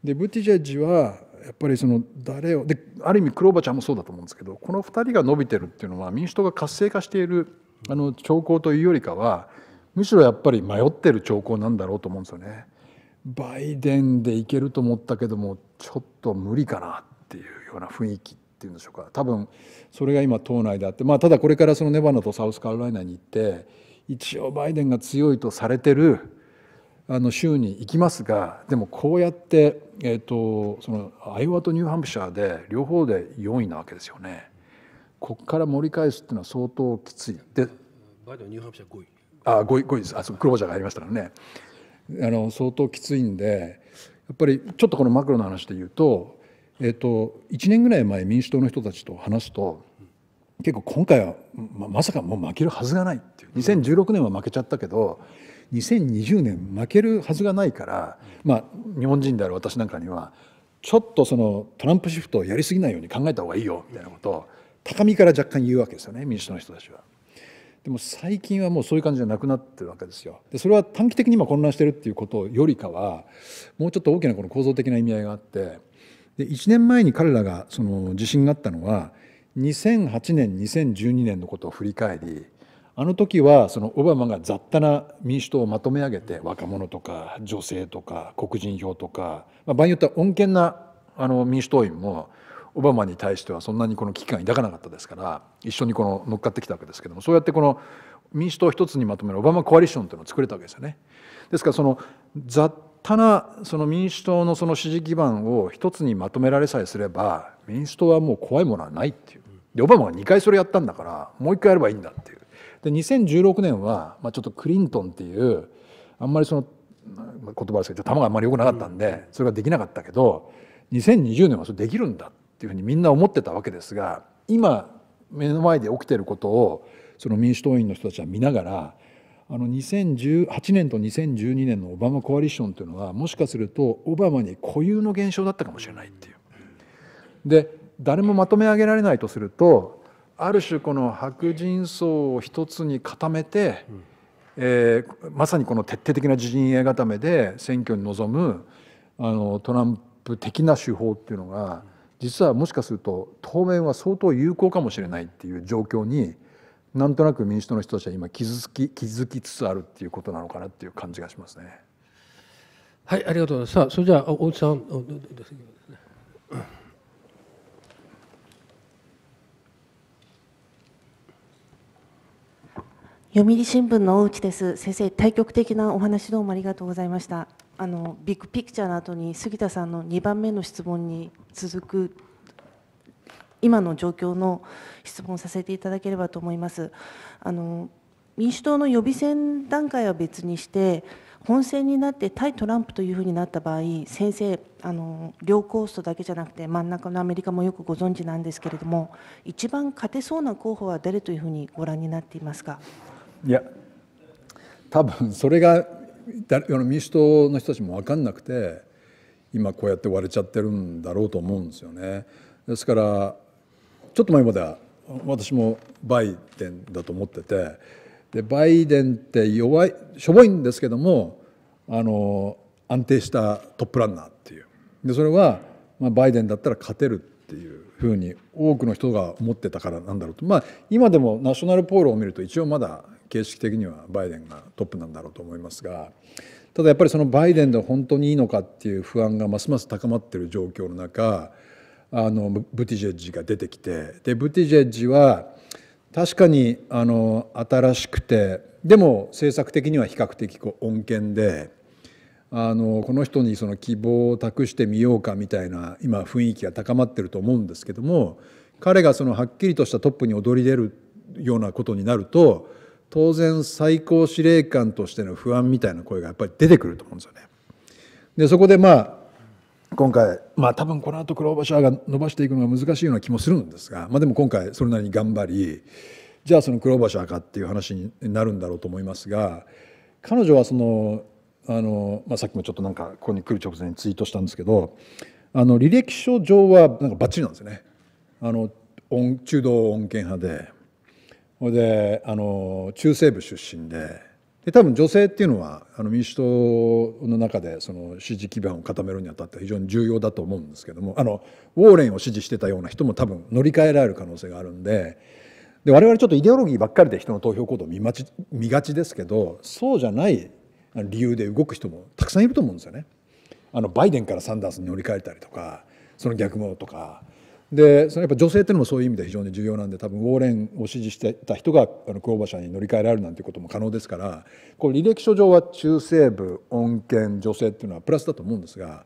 でブティジェッジはやっぱりその誰をである意味クローバーちゃんもそうだと思うんですけどこの2人が伸びてるっていうのは民主党が活性化しているあの兆候というよりかはむしろやっぱり迷ってる兆候なんだろうと思うんですよね。バイデンでいけると思ったけどもちょっと無理かなっていうような雰囲気っていうんでしょうか多分それが今党内であって、まあ、ただこれからそのネバナとサウスカロライナに行って一応バイデンが強いとされてるあの州に行きますがでもこうやって、えーと、そのアイオワとニューハンプシャーで両方で4位なわけですよね。ここから盛り返すっていうのは相当きついでバイデンニューハンプシャー5位あ5位 ,5 位ですあそうクロージャーが入りましたからねあの相当きついんでやっぱりちょっとこのマクロの話で言うとえーと、1年ぐらい前民主党の人たちと話すと結構今回はままさかもう負けるはずがないっていう2016年は負けちゃったけど2020年負けるはずがないから、まあ、日本人である私なんかにはちょっとそのトランプシフトをやりすぎないように考えた方がいいよみたいなことを高みから若干言うわけですよね民主党の人たちは。でも最近はもうそういう感じじゃなくなってるわけですよ。でそれは短期的に今混乱してるっていうことよりかはもうちょっと大きなこの構造的な意味合いがあってで1年前に彼らがその自信があったのは2008年2012年のことを振り返りあの時はそのオバマが雑多な民主党をまとめ上げて若者とか女性とか黒人票とか、まあ、場合によっては穏健なあの民主党員もオバマに対してはそんなにこの危機感抱かなかったですから一緒にこの乗っかってきたわけですけどもそうやってこの民主党を一つにまとめるオバマコアリションというのを作れたわけですよね。ですからその雑ただその民主党のその支持基盤を一つにまとめられさえすれば民主党はもう怖いものはないっていうでオバマが2回それやったんだからもう1回やればいいんだっていうで2016年は、まあ、ちょっとクリントンっていうあんまりその言葉ですけど球があんまり良くなかったんでそれができなかったけど2020年はそれできるんだっていうふうにみんな思ってたわけですが今目の前で起きてることをその民主党員の人たちは見ながらあの2018年と2012年のオバマコアリションというのはもしかするとオバマに固有の現象だったかもしれないっていう。で誰もまとめ上げられないとするとある種この白人層を一つに固めて、うん、えー、まさにこの徹底的な自陣営固めで選挙に臨むあのトランプ的な手法っていうのが実はもしかすると当面は相当有効かもしれないっていう状況に。なんとなく民主党の人たちは今気づき気づきつつあるっていうことなのかなっていう感じがしますね。はい、ありがとうございます。さあ、それじゃあ大内さんどうで読売新聞の大内です。先生、対局的なお話どうもありがとうございました。あのビッグピクチャーの後に杉田さんの2番目の質問に続く今の状況の質問させていただければと思います。あの民主党の予備選段階は別にして本選になって対トランプというふうになった場合先生あの両コーストだけじゃなくて真ん中のアメリカもよくご存知なんですけれども一番勝てそうな候補は誰というふうにご覧になっていますかいや多分それが民主党の人たちも分かんなくて今こうやって割れちゃってるんだろうと思うんですよね。ですからちょっと前までは私もバイデンだと思っててでバイデンって弱いしょぼいんですけどもあの安定したトップランナーっていうでそれは、まあ、バイデンだったら勝てるっていうふうに多くの人が思ってたからなんだろうとまあ今でもナショナルポールを見ると一応まだ形式的にはバイデンがトップなんだろうと思いますがただやっぱりそのバイデンで本当にいいのかっていう不安がますます高まってる状況の中あのブティジェッジが出てきてでブティジェッジは確かにあの新しくてでも政策的には比較的こう穏健であのこの人にその希望を託してみようかみたいな今雰囲気が高まってると思うんですけども彼がそのはっきりとしたトップに躍り出るようなことになると当然最高司令官としての不安みたいな声がやっぱり出てくると思うんですよね。でそこでまあ今回、まあ、多分この後ーバシャーが伸ばしていくのが難しいような気もするんですが、まあ、でも今回それなりに頑張りじゃあそのクローバシャーかっていう話になるんだろうと思いますが彼女はそのあの、まあ、さっきもちょっとなんかここに来る直前にツイートしたんですけどあの履歴書上はなんかバッチリなんですよね。あの中道穏健派でそれであの中西部出身で。で多分女性っていうのはあの民主党の中でその支持基盤を固めるにあたって非常に重要だと思うんですけどもあのウォーレンを支持してたような人も多分乗り換えられる可能性があるんでで我々ちょっとイデオロギーばっかりで人の投票行動を見ち見がちですけどそうじゃない理由で動く人もたくさんいると思うんですよね。あのバイデンからサンダースに乗り換えたりとかその逆もとかでそのやっぱ女性っていうのもそういう意味で非常に重要なんで多分ウォーレンを支持してた人があのクローバー社に乗り換えられるなんていうことも可能ですからこう履歴書上は中西部穏健女性っていうのはプラスだと思うんですが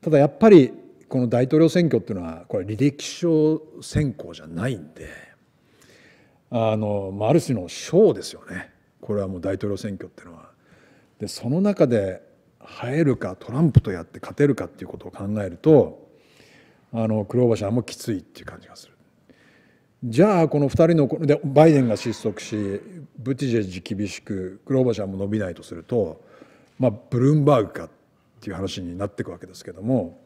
ただやっぱりこの大統領選挙っていうのはこれ履歴書選考じゃないんであの、あ、る種の賞ですよねこれはもう大統領選挙っていうのは。でその中で入るかトランプとやって勝てるかっていうことを考えると。あのクローバー社もきついっていう感じがする。じゃあこの2人のでバイデンが失速しブティジェジ厳しくクローバー社も伸びないとすると、まあ、ブルームバーグかっていう話になっていくわけですけども、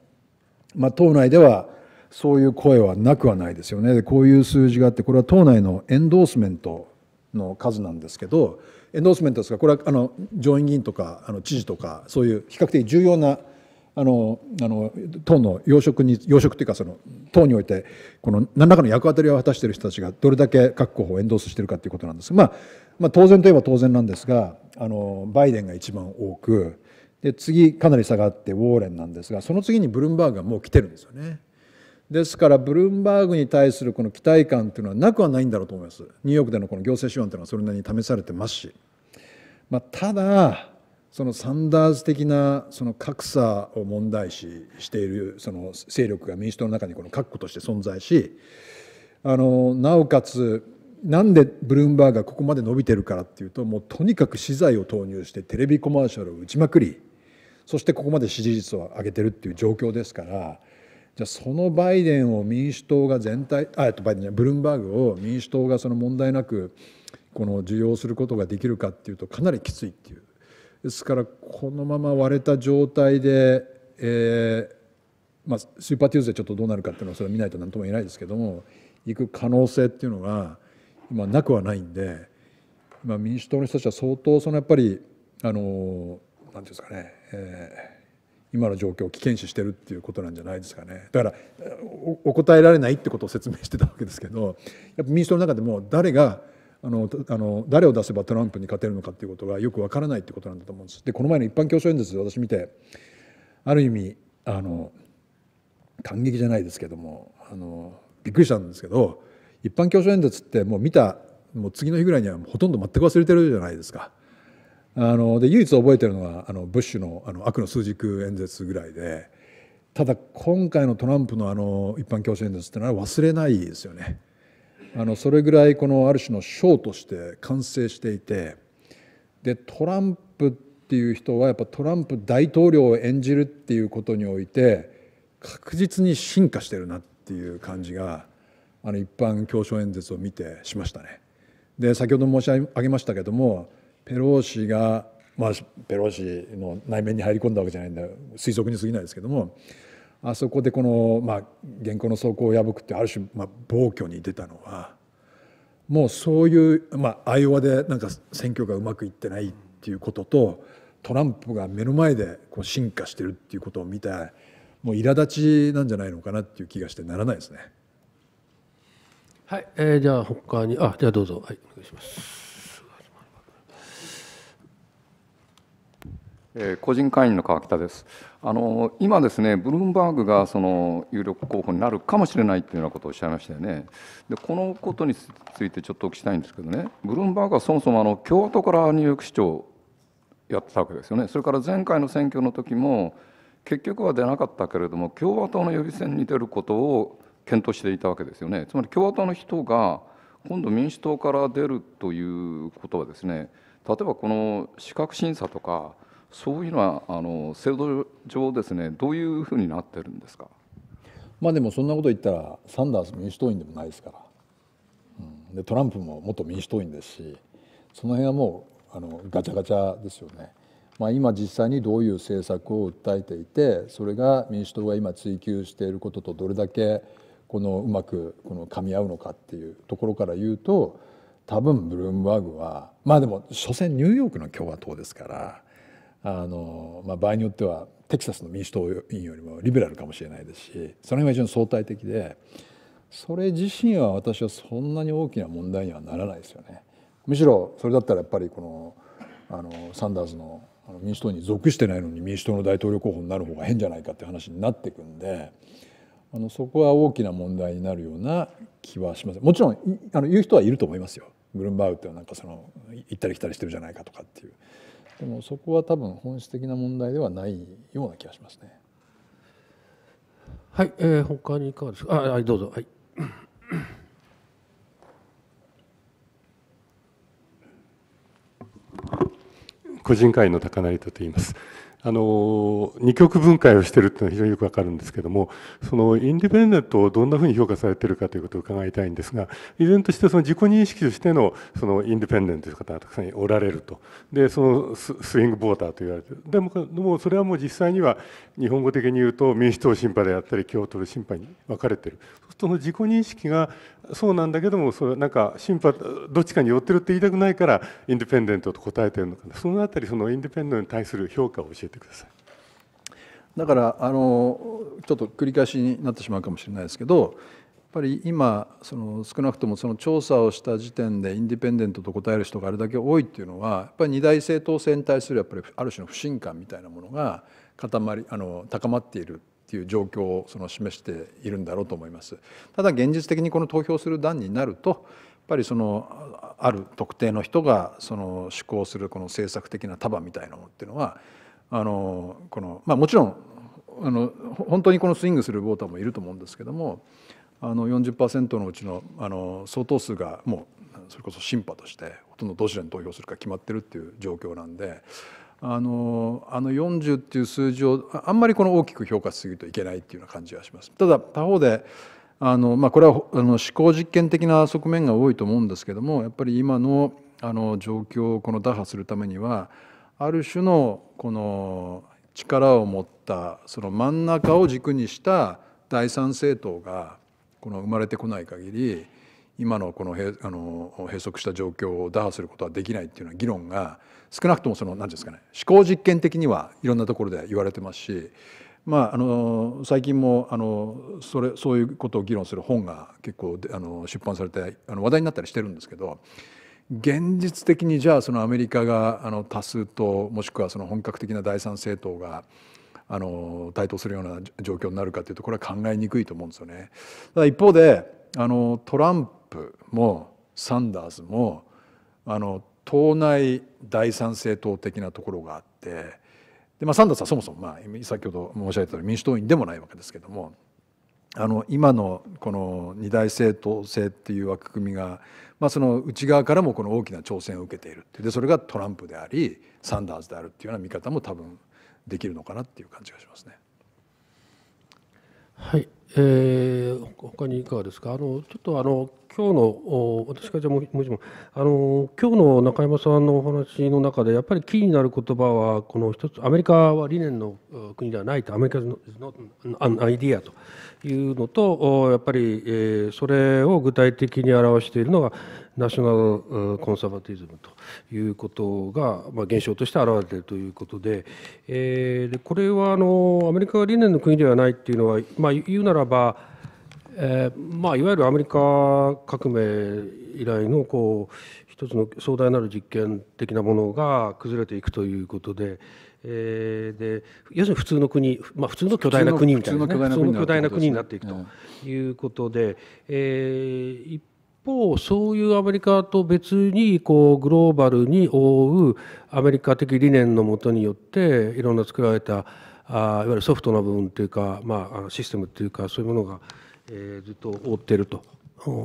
まあ、党内ではそういう声はなくはないですよねこういう数字があってこれは党内のエンドースメントの数なんですけどエンドースメントですがこれはあの上院議員とかあの知事とかそういう比較的重要なあのあの党の要職に要職というかその党においてこの何らかの役割を果たしている人たちがどれだけ各候補をエンドースしているかということなんですが、まあ、まあ当然といえば当然なんですがあのバイデンが一番多くで次かなり下がってウォーレンなんですがその次にブルームバーグがもう来てるんですよね。ですからブルームバーグに対するこの期待感というのはなくはないんだろうと思いますニューヨークでのこの行政手腕というのはそれなりに試されてますし、まあ、ただそのサンダーズ的なその格差を問題視しているその勢力が民主党の中にこの確固として存在しあのなおかつなんでブルームバーグがここまで伸びてるからっていうともうとにかく資材を投入してテレビコマーシャルを打ちまくりそしてここまで支持率を上げてるっていう状況ですからじゃあそのバイデンを民主党が全体あバイデンじゃブルームバーグを民主党がその問題なくこの受容することができるかっていうとかなりきついっていう。ですからこのまま割れた状態で、えー、まあ、スーパーティーズでちょっとどうなるかっていうのはそれは見ないと何とも言えないですけども行く可能性っていうのが今なくはないんで今民主党の人たちは相当そのやっぱりあの何て言うんですかね、えー今の状況を危険視してるっていうことなんじゃないですかねだからお答えられないってことを説明してたわけですけどやっぱ民主党の中でも誰があのあの誰を出せばトランプに勝てるのかっていうことがよくわからないってことなんだと思うんです。でこの前の一般教書演説で私見てある意味あの感激じゃないですけどもあのびっくりしたんですけど一般教書演説ってもう見たもう次の日ぐらいにはほとんど全く忘れてるじゃないですか。あので唯一覚えてるのはあのブッシュのあの悪の数軸演説ぐらいでただ今回のトランプのあの一般教書演説ってのは忘れないですよね。あのそれぐらいこのある種のショーとして完成していてでトランプっていう人はやっぱトランプ大統領を演じるっていうことにおいて確実に進化してるなっていう感じがあの一般教書演説を見てしましたね。で先ほど申し上げましたけどもペロシがまあペロシの内面に入り込んだわけじゃないんで推測に過ぎないですけどもあそこでこの、まあ、原稿の草稿を破くってある種、まあ、暴挙に出たのはもうそういう、まあ、アイオワでなんか選挙がうまくいってないっていうこととトランプが目の前でこう進化してるっていうことを見てもう苛立ちなんじゃないのかなっていう気がしてならないですね。はい、えー、じゃあ他にあじゃあどうぞはいお願いします。えー、個人会員の川北です。あの今ですね、ブルームバーグがその有力候補になるかもしれないというようなことをおっしゃいましたよね。で、このことについてちょっとお聞きしたいんですけどね、ブルームバーグはそもそもあの共和党からニューヨーク市長やってたわけですよね、それから前回の選挙の時も、結局は出なかったけれども、共和党の予備選に出ることを検討していたわけですよね、つまり共和党の人が今度、民主党から出るということはですね、例えばこの資格審査とか、そういうのはあの制度上ですねどういうふうになってるんですかまあでもそんなこと言ったらサンダース民主党員でもないですから、うん、でトランプも元民主党員ですしその辺はもうあのガチャガチャですよね。まあ、今実際にどういう政策を訴えていてそれが民主党が今追求していることとどれだけこのうまくこの噛み合うのかっていうところから言うと多分ブルームバーグはまあでも所詮ニューヨークの共和党ですからあの、まあ、場合によってはテキサスの民主党員よりもリベラルかもしれないですしその辺は非常に相対的でそれ自身は私はそんなに大きな問題にはならないですよね。むしろそれだったらやっぱりこのあのサンダースの民主党に属してないのに民主党の大統領候補になる方が変じゃないかって話になっていくんであのそこは大きな問題になるような気はしますもちろんあの言う人はいると思いますよ。ブルンバーグってなんかその行ったり来たりしてるじゃないかとかっていう。でもそこは多分本質的な問題ではないような気がしますね。はい、えー、他にいかがですか。あ、はい、どうぞ。はい。個人会の高成と言います。あの二極分解をしてるっていうのは非常によくわかるんですけどもそのインディペンデントをどんなふうに評価されてるかということを伺いたいんですが依然としてその自己認識としてのそのインディペンデントという方がたくさんおられるとでそのスイングボーターと言われてるでもでもそれはもう実際には日本語的に言うと民主党審判であったり共和党審判に分かれてるそのる自己認識がそうなんだけどもそれなんか審判どっちかに寄ってるって言いたくないからインディペンデントと答えてるのかなそのあたりそのインディペンデントに対する評価を教えてください。だからあのちょっと繰り返しになってしまうかもしれないですけどやっぱり今その少なくともその調査をした時点でインディペンデントと答える人があれだけ多いっていうのはやっぱり二大政党制に対するやっぱりある種の不信感みたいなものが固まりあの高まっているっていう状況をその示しているんだろうと思います。ただ現実的にこの投票する段になるとやっぱりそのある特定の人がその施行するこの政策的な束みたいなものっていうのはあのこのまあもちろんあの本当にこのスイングするウォーターもいると思うんですけどもあの40%のうちのあの相当数がもうそれこそ審判としてほとんどどちらに投票するか決まってるっていう状況なんであのあの40っていう数字をあんまりこの大きく評価しすぎるといけないっていうような感じがします。ただ他方であの、まあ、これはあの思考実験的な側面が多いと思うんですけどもやっぱり今のあの状況をこの打破するためにはある種のこの力を持ったその真ん中を軸にした第三政党がこの生まれてこない限り今のこのあの閉塞した状況を打破することはできないっていうような議論が少なくともその何ですかね思考実験的にはいろんなところで言われてますし、まあ、あの最近もあのそれそういうことを議論する本が結構あの出版されてあの話題になったりしてるんですけど現実的にじゃあそのアメリカがあの多数ともしくはその本格的な第三政党があの台頭するような状況になるかというとこれは考えにくいと思うんですよね。ただ一方であのトランプもサンダースもあの党内第三政党的なところがあってで、まあ、サンダースはそもそも、まあ、先ほど申し上げたように民主党員でもないわけですけどもあの今のこの二大政党制っていう枠組みが、まあ、その内側からもこの大きな挑戦を受けているでそれがトランプでありサンダースであるっていうような見方も多分できるのかなっていう感じがしますね。はい、えー、他にいかがですか。あのちょっとあの今日の私がじゃもう一問あの今日の中山さんのお話の中でやっぱりキーになる言葉はこの一つアメリカは理念の国ではないとアメリカのアイディアというのとやっぱり、えそれを具体的に表しているのがナショナルコンサバティズムということが、まあ、現象として現れているということで,、えでこれはあのアメリカは理念の国ではないっていうのは、まあ、言うならばえーまあ、いわゆるアメリカ革命以来のこう一つの壮大なる実験的なものが崩れていくということで,、えー、で要するに普通の国、まあ、普通の巨大な国みたいな、ね、普通の巨大な国になっていくということで、うえ一方そういうアメリカと別にこうグローバルに覆うアメリカ的理念のもとによっていろんな作られたあいわゆるソフトな部分というか、まあ、システムというかそういうものがえー、ずっと覆ってると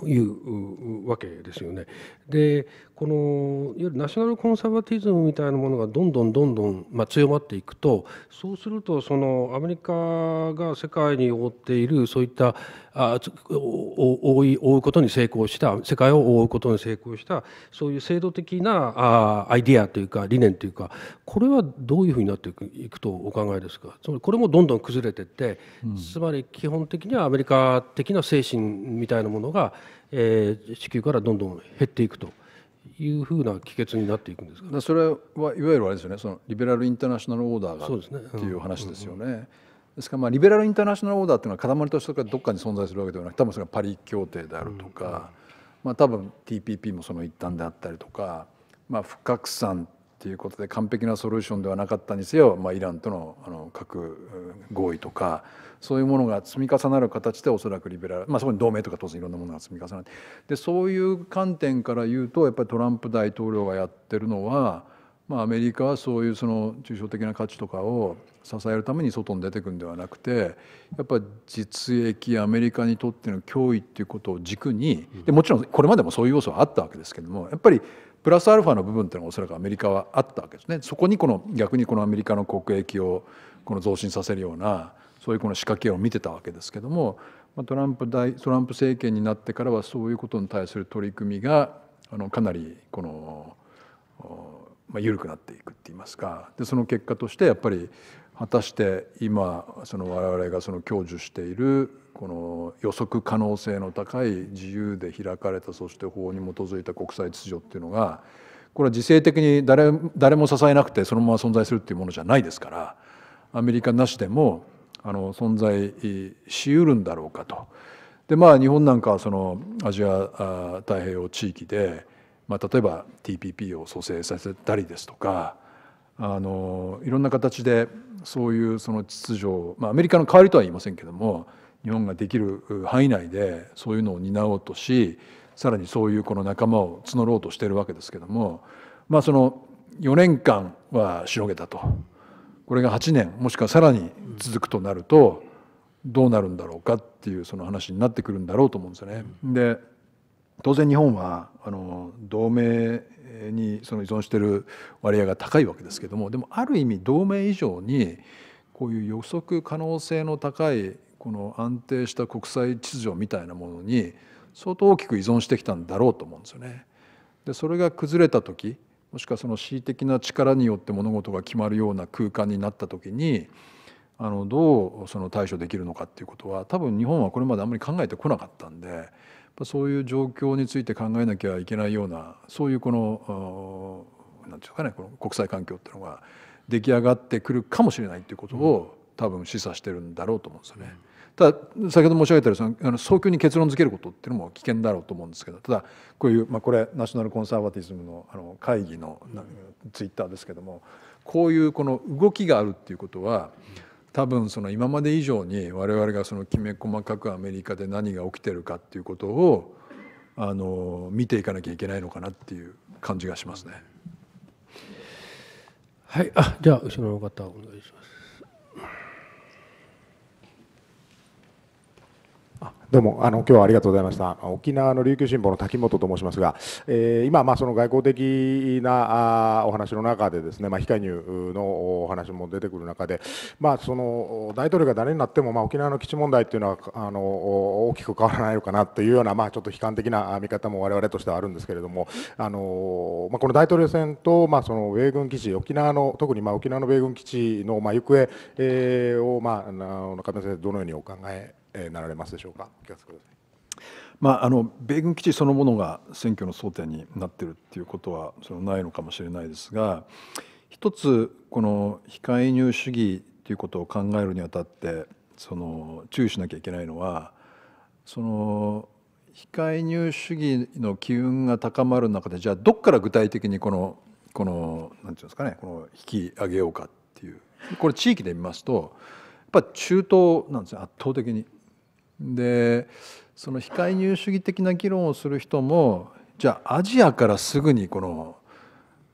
いうわけですよね。でこのいわゆるナショナルコンサバティズムみたいなものがどんどんどんどん、まあ、強まっていくとそうするとそのアメリカが世界に覆っているそういったあ覆い覆うことに成功した世界を覆うことに成功したそういう制度的なあアイディアというか理念というかこれはどういうふうになっていくとお考えですかつまりこれもどんどん崩れていって、うん、つまり基本的にはアメリカ的な精神みたいなものが、えー、地球からどんどん減っていくと。いうふうな帰結になっていくんですか、ね、それはいわゆるあれですよねそのリベラル・インターナショナル・オーダーがそうですね、ねっていう話ですよね。うんうんですからまあリベラル・インターナショナル・オーダーというのは塊としてどっかに存在するわけではなく多分それはパリ協定であるとか、うんまあ、多分 TPP もその一端であったりとか、まあ、不拡散ということで完璧なソリューションではなかったにせよ、まあ、イランとのあの核合意とか。うそういうものが積み重なる形でおそらくリベラル、まあ、そこに同盟とか当然いろんなものが積み重なってでそういう観点から言うとやっぱりトランプ大統領がやってるのは、まあ、アメリカはそういうその抽象的な価値とかを支えるために外に出てくんではなくてやっぱり実益アメリカにとっての脅威っていうことを軸にでもちろんこれまでもそういう要素はあったわけですけどもやっぱりプラスアルファの部分っていうのがおそらくアメリカはあったわけですね。そこにこの逆にこのアメリカの国益をこの増進させるようなそういうこの仕掛けを見てたわけですけどもトランプ大トランプ政権になってからはそういうことに対する取り組みがあのかなりこの、まあ、緩くなっていくっていいますかでその結果としてやっぱり果たして今その我々がその享受しているこの予測可能性の高い自由で開かれたそして法に基づいた国際秩序っていうのがこれは自制的に誰誰も支えなくてそのまま存在するっていうものじゃないですからアメリカなしでもあの存在しうるんだろうかと。でまあ日本なんかはそのアジア太平洋地域で、まあ、例えば TPP を蘇生させたりですとかあのいろんな形でそういうその秩序を、まあ、アメリカの代わりとは言いませんけども日本ができる範囲内でそういうのを担おうとしさらにそういうこの仲間を募ろうとしてるわけですけども、まあ、その4年間はしのげたと。これが8年もしくはさらに続くとなるとどうなるんだろうかっていうその話になってくるんだろうと思うんですよね。で当然日本はあの同盟にその依存している割合が高いわけですけどもでもある意味同盟以上にこういう予測可能性の高いこの安定した国際秩序みたいなものに相当大きく依存してきたんだろうと思うんですよね。でそれが崩れた時もしくはその恣意的な力によって物事が決まるような空間になった時にあのどうその対処できるのかっていうことは多分日本はこれまであんまり考えてこなかったんでそういう状況について考えなきゃいけないようなそういうこの何て言うかねこの国際環境っていうのが出来上がってくるかもしれないっていうことを、多分示唆してるんだろうと思うんですよね。うんただ先ほど申し上げたようにあの早急に結論付けることっていうのも危険だろうと思うんですけどただこういう、まあ、これナショナルコンサバティズムのあの会議のツイッターですけどもこういうこの動きがあるっていうことは多分その今まで以上に我々がそのきめ細かくアメリカで何が起きてるかっていうことをあの見ていかなきゃいけないのかなっていう感じがしますね。はい、あじゃあ後ろの方お願いします。どうもあの今日はありがとうございました。沖縄の琉球新報の滝本と申しますが、えー、今まあその外交的なあお話の中でですね、まあ非介入のお話も出てくる中で、まあその大統領が誰になってもまあ沖縄の基地問題というのはあの大きく変わらないのかなというようなまあちょっと悲観的な見方も我々としてはあるんですけれども、あのまあこの大統領選とまあその米軍基地沖縄の特にまあ沖縄の米軍基地のまあ行方、えー、をまあ中村先生どのようにお考えなられますでしょうか。お聞かせください。まあ、あの米軍基地そのものが選挙の争点になっているということはそのないのかもしれないですが一つこの非介入主義ということを考えるにあたってその注意しなきゃいけないのはその非介入主義の機運が高まる中でじゃあどっから具体的にこのこの何て言うんですかねこの引き上げようかっていうこれ地域で見ますとやっぱ中東なんですね圧倒的に。でその非介入主義的な議論をする人もじゃあアジアからすぐにこの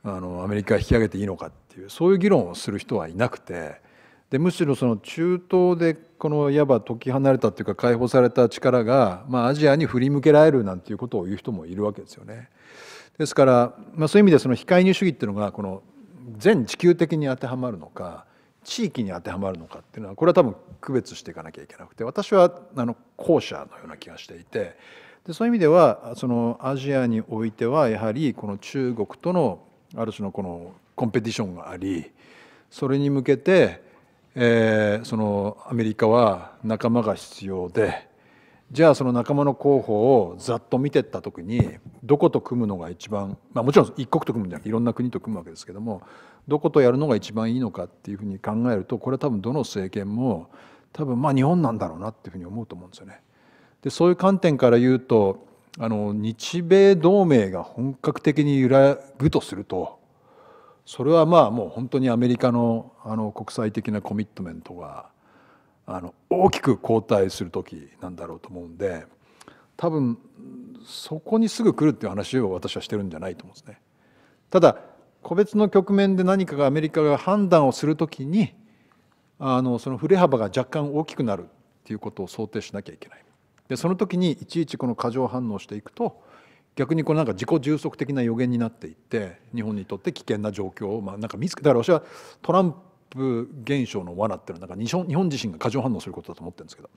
あのアメリカ引き上げていいのかっていうそういう議論をする人はいなくてでむしろその中東でこのいわば解き離れたっていうか解放された力が、まあ、アジアに振り向けられるなんていうことを言う人もいるわけですよね。ですから、まあ、そういう意味でその非介入主義っていうのがこの全地球的に当てはまるのか地域に当てはまるのかっていうのはこれは多分区別していかなきゃいけなくて私はあの後者のような気がしていてでそういう意味ではそのアジアにおいてはやはりこの中国とのある種のこのコンペティションがありそれに向けて、えそのアメリカは仲間が必要でじゃあその仲間の候補をざっと見てった時にどこと組むのが一番、まあ、もちろん一国と組むんじゃなくていろんな国と組むわけですけどもどことやるのが一番いいのかっていうふうに考えるとこれは多分どの政権も多分まあ日本なんだろうなっていうふうに思うと思うんですよね。でそういう観点から言うとあの日米同盟が本格的に揺らぐとするとそれはまあもう本当にアメリカのあの国際的なコミットメントがあの大きく後退する時なんだろうと思うんで多分そこにすぐ来るっていう話を私はしてるんじゃないと思うんですね。ただ個別の局面で何かがアメリカが判断をするときにあのその振れ幅が若干大きくなるっていうことを想定しなきゃいけない。でその時にいちいちこの過剰反応していくと逆にこのなんか自己充足的な予言になっていって日本にとって危険な状況をまあなんか見つけだから私はトランプ現象の罠っていうのはなんか日本自身が過剰反応することだと思ってるんですけど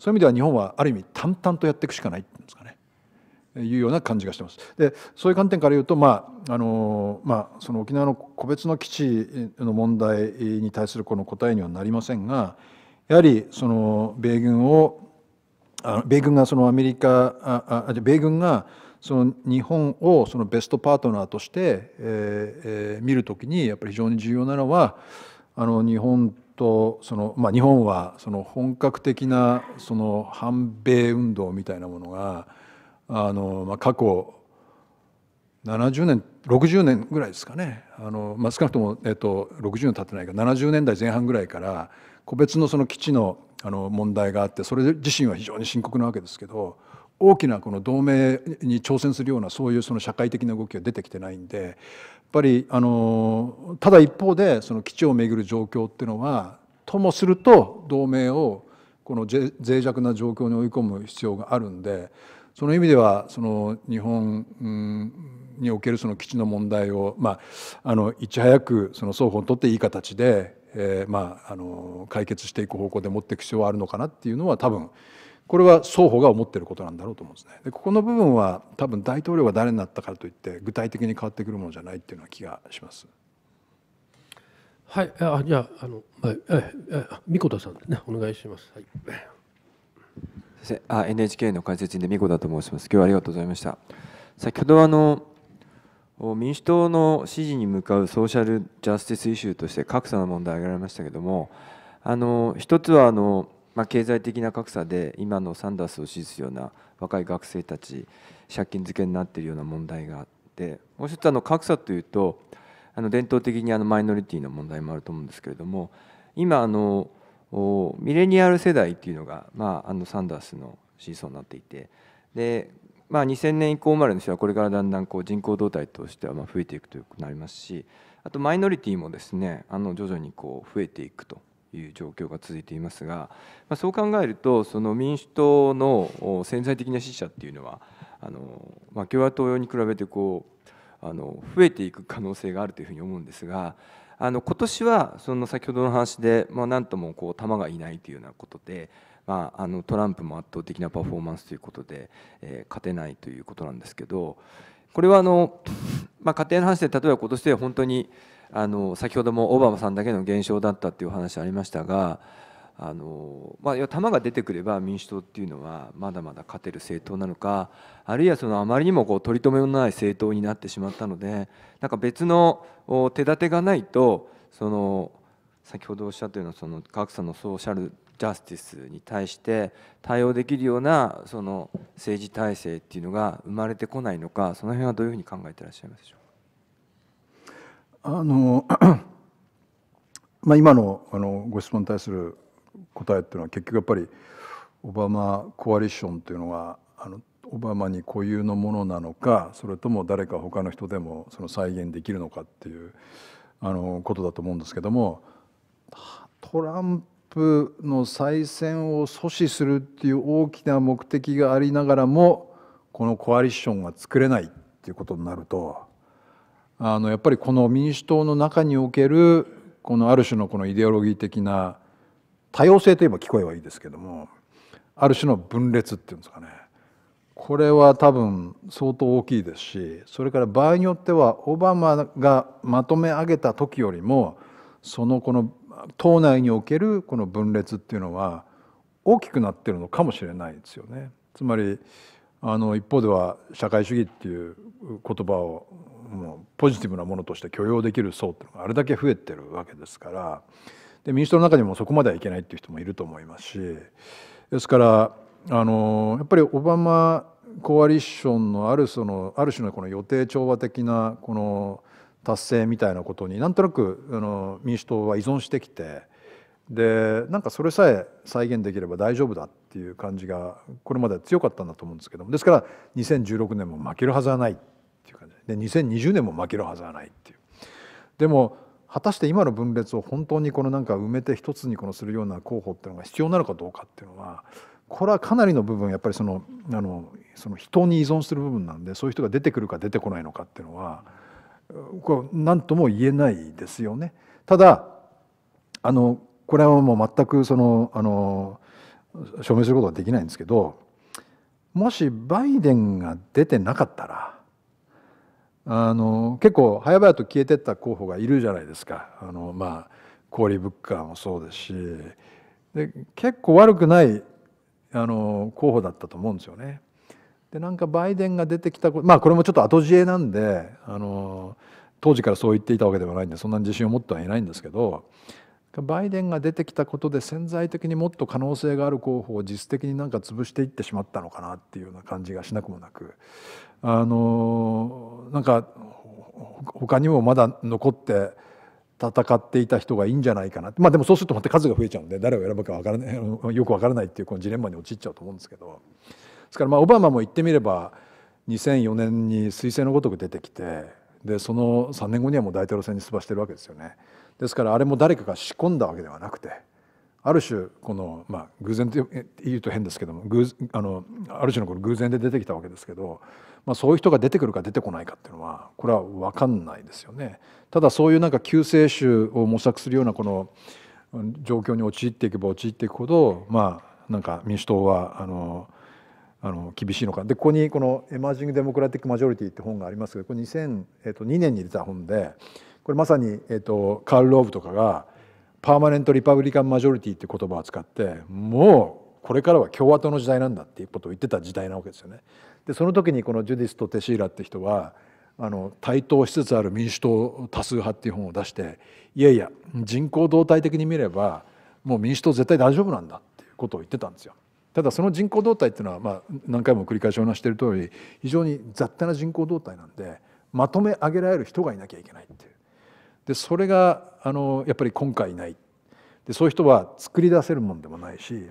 そういう意味では日本はある意味淡々とやっていくしかないっていうんですかねいうような感じがしてます。でそういう観点から言うと、まああのまあ、その沖縄の個別の基地の問題に対するこの答えにはなりませんがやはりその米軍をあ米軍がそのアメリカああ米軍がその日本をそのベストパートナーとして、えー、見るときにやっぱり非常に重要なのはあの日本とその、まあ、日本はその本格的なその反米運動みたいなものがあの、まあ、過去70年60年ぐらいですかねあの、まあ、少なくとも、えっと、60年経ってないか70年代前半ぐらいから個別のその基地のあの問題があってそれ自身は非常に深刻なわけですけど大きなこの同盟に挑戦するようなそういうその社会的な動きが出てきてないんでやっぱりあのただ一方でその基地をめぐる状況っていうのはともすると同盟をこの脆弱な状況に追い込む必要があるんでその意味ではその日本におけるその基地の問題を、まあ、あのいち早くその双方にとっていい形で、えー、まあ、あの解決していく方向で持っていく必要はあるのかなっていうのは多分これは双方が思っていることなんだろうと思うんですね。でここの部分は多分大統領が誰になったからといって具体的に変わってくるものじゃないっていうような気がします。はい、あじゃあの、はい、ええ、美子田さんねお願いします。はい。あ NHK の解説員で美子だと申します今日はありがとうございました先ほどあの民主党の支持に向かうソーシャルジャスティスイシューとして格差の問題挙げられましたけれどもあの一つはあの、まあ、経済的な格差で今のサンダースを支持するような若い学生たち借金付けになっているような問題があってもう一つあの格差というとあの伝統的にあのマイノリティの問題もあると思うんですけれども今あのミレニアル世代っていうのが、まあ、あのサンダースの思想になっていてで、まあ、2000年以降生まれの人はこれからだんだんこう人口動態としてはま増えていくということになりますしあとマイノリティもですねあの徐々にこう増えていくという状況が続いていますが、まあ、そう考えるとその民主党の潜在的な支持者っていうのはあの、まあ、共和党用に比べてこうあの増えていく可能性があるというふうに思うんですが。あの今年はその先ほどの話で、まあ、なんともこう球がいないというようなことで、まあ、あのトランプも圧倒的なパフォーマンスということで、えー、勝てないということなんですけどこれはあの、まあ、家庭の話で例えば今年で本当にあの先ほどもオバマさんだけの減少だったっていう話ありましたが。あのまあ、球が出てくれば民主党っていうのはまだまだ勝てる政党なのかあるいはそのあまりにもこう取り留めのない政党になってしまったのでなんか別の手立てがないとその先ほどおっしゃったようなその格差のソーシャルジャスティスに対して対応できるようなその政治体制っていうのが生まれてこないのかその辺はどういうふうに考えていらっしゃいますでしょうかあの、まあ、今のあのご質問に対する答えっていうのは結局やっぱりオバマコアリションというのがオバマに固有のものなのかそれとも誰か他の人でもその再現できるのかっていうあのことだと思うんですけどもトランプの再選を阻止するっていう大きな目的がありながらもこのコアリッションが作れないっていうことになるとあのやっぱりこの民主党の中におけるこのある種のこのイデオロギー的な多様性といえば聞こえはいいですけどもある種の分裂っていうんですかねこれは多分相当大きいですしそれから場合によってはオバマがまとめ上げた時よりもそのこの党内におけるこの分裂っていうのは大きくなってるのかもしれないですよね。つまりあの一方では社会主義っていう言葉をもうポジティブなものとして許容できる層っていうのがあれだけ増えてるわけですからで民主党の中にもそこまではいけないっていう人もいると思いますしですからあのやっぱりオバマコアリッションのあるそのある種のこの予定調和的なこの達成みたいなことになんとなくあの民主党は依存してきてでなんかそれさえ再現できれば大丈夫だっていう感じがこれまで強かったんだと思うんですけどもですから2016年も負けるはずはないっていう感じで2020年も負けるはずはないっていう。でも果たして今の分裂を本当にこのなんか埋めて一つにこのするような候補っていうのが必要なのかどうかっていうのはこれはかなりの部分やっぱりそのあのその人に依存する部分なんでそういう人が出てくるか出てこないのかっていうのはこれ何とも言えないですよね。ただあのこれはもう全くそのあの証明することはできないんですけどもしバイデンが出てなかったらあの結構早々と消えてった候補がいるじゃないですかあの、まあ、小売物価もそうですしで結構悪くないあの候補だったと思うんですよね。でなんかバイデンが出てきたまあこれもちょっと後知恵なんであの当時からそう言っていたわけではないんでそんなに自信を持ってはいないんですけどバイデンが出てきたことで潜在的にもっと可能性がある候補を実質的になんか潰していってしまったのかなっていうような感じがしなくもなくあのなんか他にもまだ残って戦っていた人がいいんじゃないかなまあでもそうするとまた数が増えちゃうんで誰を選ぶか分からない よく分からないっていうこのジレンマに陥っちゃうと思うんですけどですからまあオバマも言ってみれば2004年に彗星のごとく出てきてでその3年後にはもう大統領選に出馬してるわけですよね。ですからあれも誰かが仕込んだわけではなくてある種この、まあ、偶然と言うと変ですけどもあのある種のこの偶然で出てきたわけですけど、まあ、そういう人が出てくるか出てこないかっていうのはこれは分かんないですよね。ただそういうなんか救世主を模索するようなこの状況に陥っていけば陥っていくほどまあなんか民主党はあのあの厳しいのかでここにこの「エマージング・デモクラティック・マジョリティ」って本がありますがこれ2002年に出た本でこれまさに、えー、とカール・ローブとかが「パーマネント・リパブリカン・マジョリティ」って言葉を使ってもうこれからは共和党の時代なんだっていうことを言ってた時代なわけですよね。でその時にこのジュディスとテシーラって人はあの台頭しつつある民主党多数派っていう本を出していやいや人口動態的に見ればもう民主党絶対大丈夫なんだっていうことを言ってたんですよ。ただその人口動態っていうのは、まあ、何回も繰り返しお話している通り非常に雑多な人口動態なんでまとめ上げられる人がいなきゃいけないっていうでそれがあのやっぱり今回ないでそういう人は作り出せるもんでもないし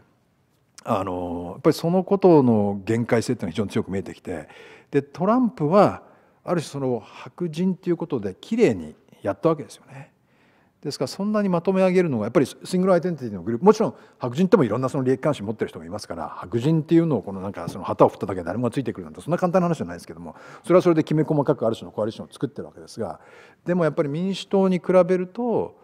あのやっぱりそのことの限界性っていうのは非常に強く見えてきてでトランプはある種その白人っていうことできれいにやったわけですよね。ですからそんなにまとめ上げるのがやっぱりシングルアイデンティティのグループもちろん白人ってもいろんなその利益関心持ってる人もいますから白人っていうのをこのなんかその旗を振っただけで誰もがついてくるなんてそんな簡単な話じゃないですけどもそれはそれできめ細かくある種のコアリションを作ってるわけですがでもやっぱり民主党に比べると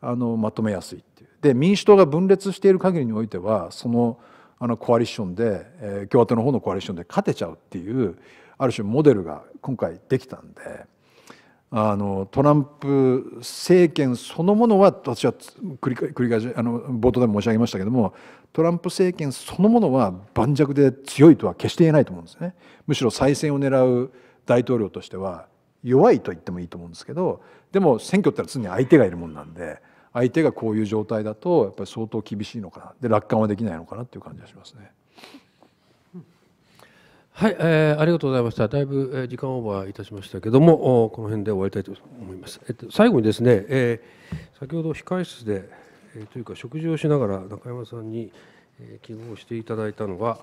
あのまとめやすいっていう。で民主党が分裂している限りにおいてはそのあのコアリションで、え共和党の方のコアリションで勝てちゃうっていうある種モデルが今回できたんであのトランプ政権そのものは私は繰り返しあの冒頭でも申し上げましたけどもトランプ政権そのものは盤石で強いとは決して言えないと思うんですね。むしろ再選を狙う大統領としては弱いと言ってもいいと思うんですけどでも選挙ってのは常に相手がいるもんなんで相手がこういう状態だとやっぱり相当厳しいのかなで楽観はできないのかなっていう感じがしますね。はい、えー、ありがとうございました。だいぶ、え時間オーバーいたしましたけども、この辺で終わりたいと思います。えっと、最後にですね、えー、先ほど控室で、えー、というか食事をしながら中山さんに、えー、記号していただいたのは、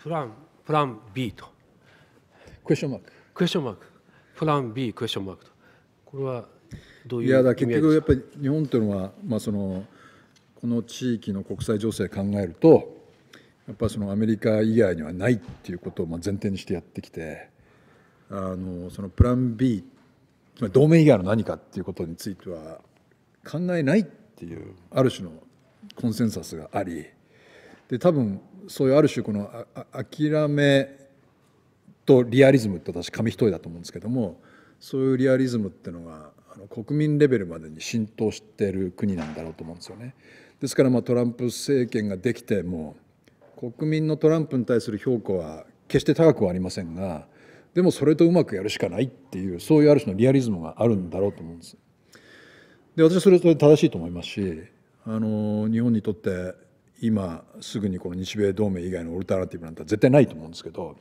プラン、プラン B と。クエスチョンマーク。クエスチョンマーク。プラン B、クエスチョンマークと。これはどういういやだ結局やっぱり日本というのは、まあ、そのこの地域の国際情勢考えると、やっぱそのアメリカ以外にはないっていうことを前提にしてやってきてあのそのプラン B つまり同盟以外の何かっていうことについては考えないっていうある種のコンセンサスがありで多分そういうある種この諦めとリアリズムって私紙一重だと思うんですけどもそういうリアリズムっていうのがあの国民レベルまでに浸透している国なんだろうと思うんですよね。ですからまあトランプ政権ができても国民のトランプに対する評価は決して高くはありませんがでもそれとうまくやるしかないっていうそういうある種のリアリズムがあるんだろうと思うんです。で私はそれそれ正しいと思いますしあの日本にとって今すぐにこの日米同盟以外のオルタナティブなんて絶対ないと思うんですけど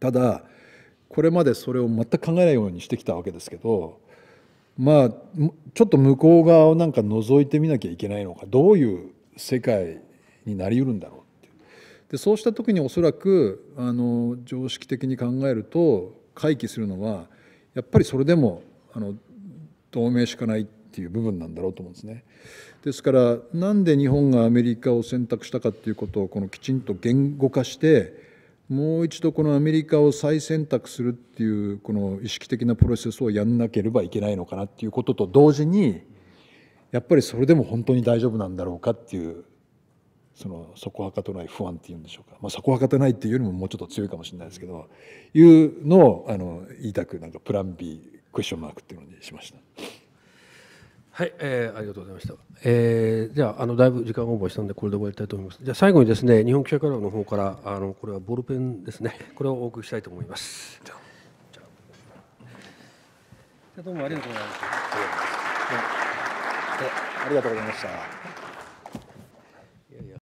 ただこれまでそれを全く考えないようにしてきたわけですけどまあちょっと向こう側をなんか覗いてみなきゃいけないのかどういう世界になりうるんだろうでそうした時におそらくあの常識的に考えると回帰するのはやっぱりそれでもあの同盟しかないっていう部分なんだろうと思うんですね。ですからなんで日本がアメリカを選択したかっていうことをこのきちんと言語化してもう一度このアメリカを再選択するっていうこの意識的なプロセスをやんなければいけないのかなっていうことと同時にやっぱりそれでも本当に大丈夫なんだろうかっていうその底はかとない不安っていうんでしょうか、まあ、底はかとないっていうよりももうちょっと強いかもしれないですけどいうのをあの言いたくなんかプラン B クエスチョンマークっていうのにしました。はい、えー、ありがとうございました。えー、じゃああのだいぶ時間オーバーしたんでこれで終わりたいと思います。じゃあ最後にですね日本記者クラブの方からあのこれはボールペンですね これをお送りしたいと思います。じゃあどうもありがとうございました。ありがとうございました。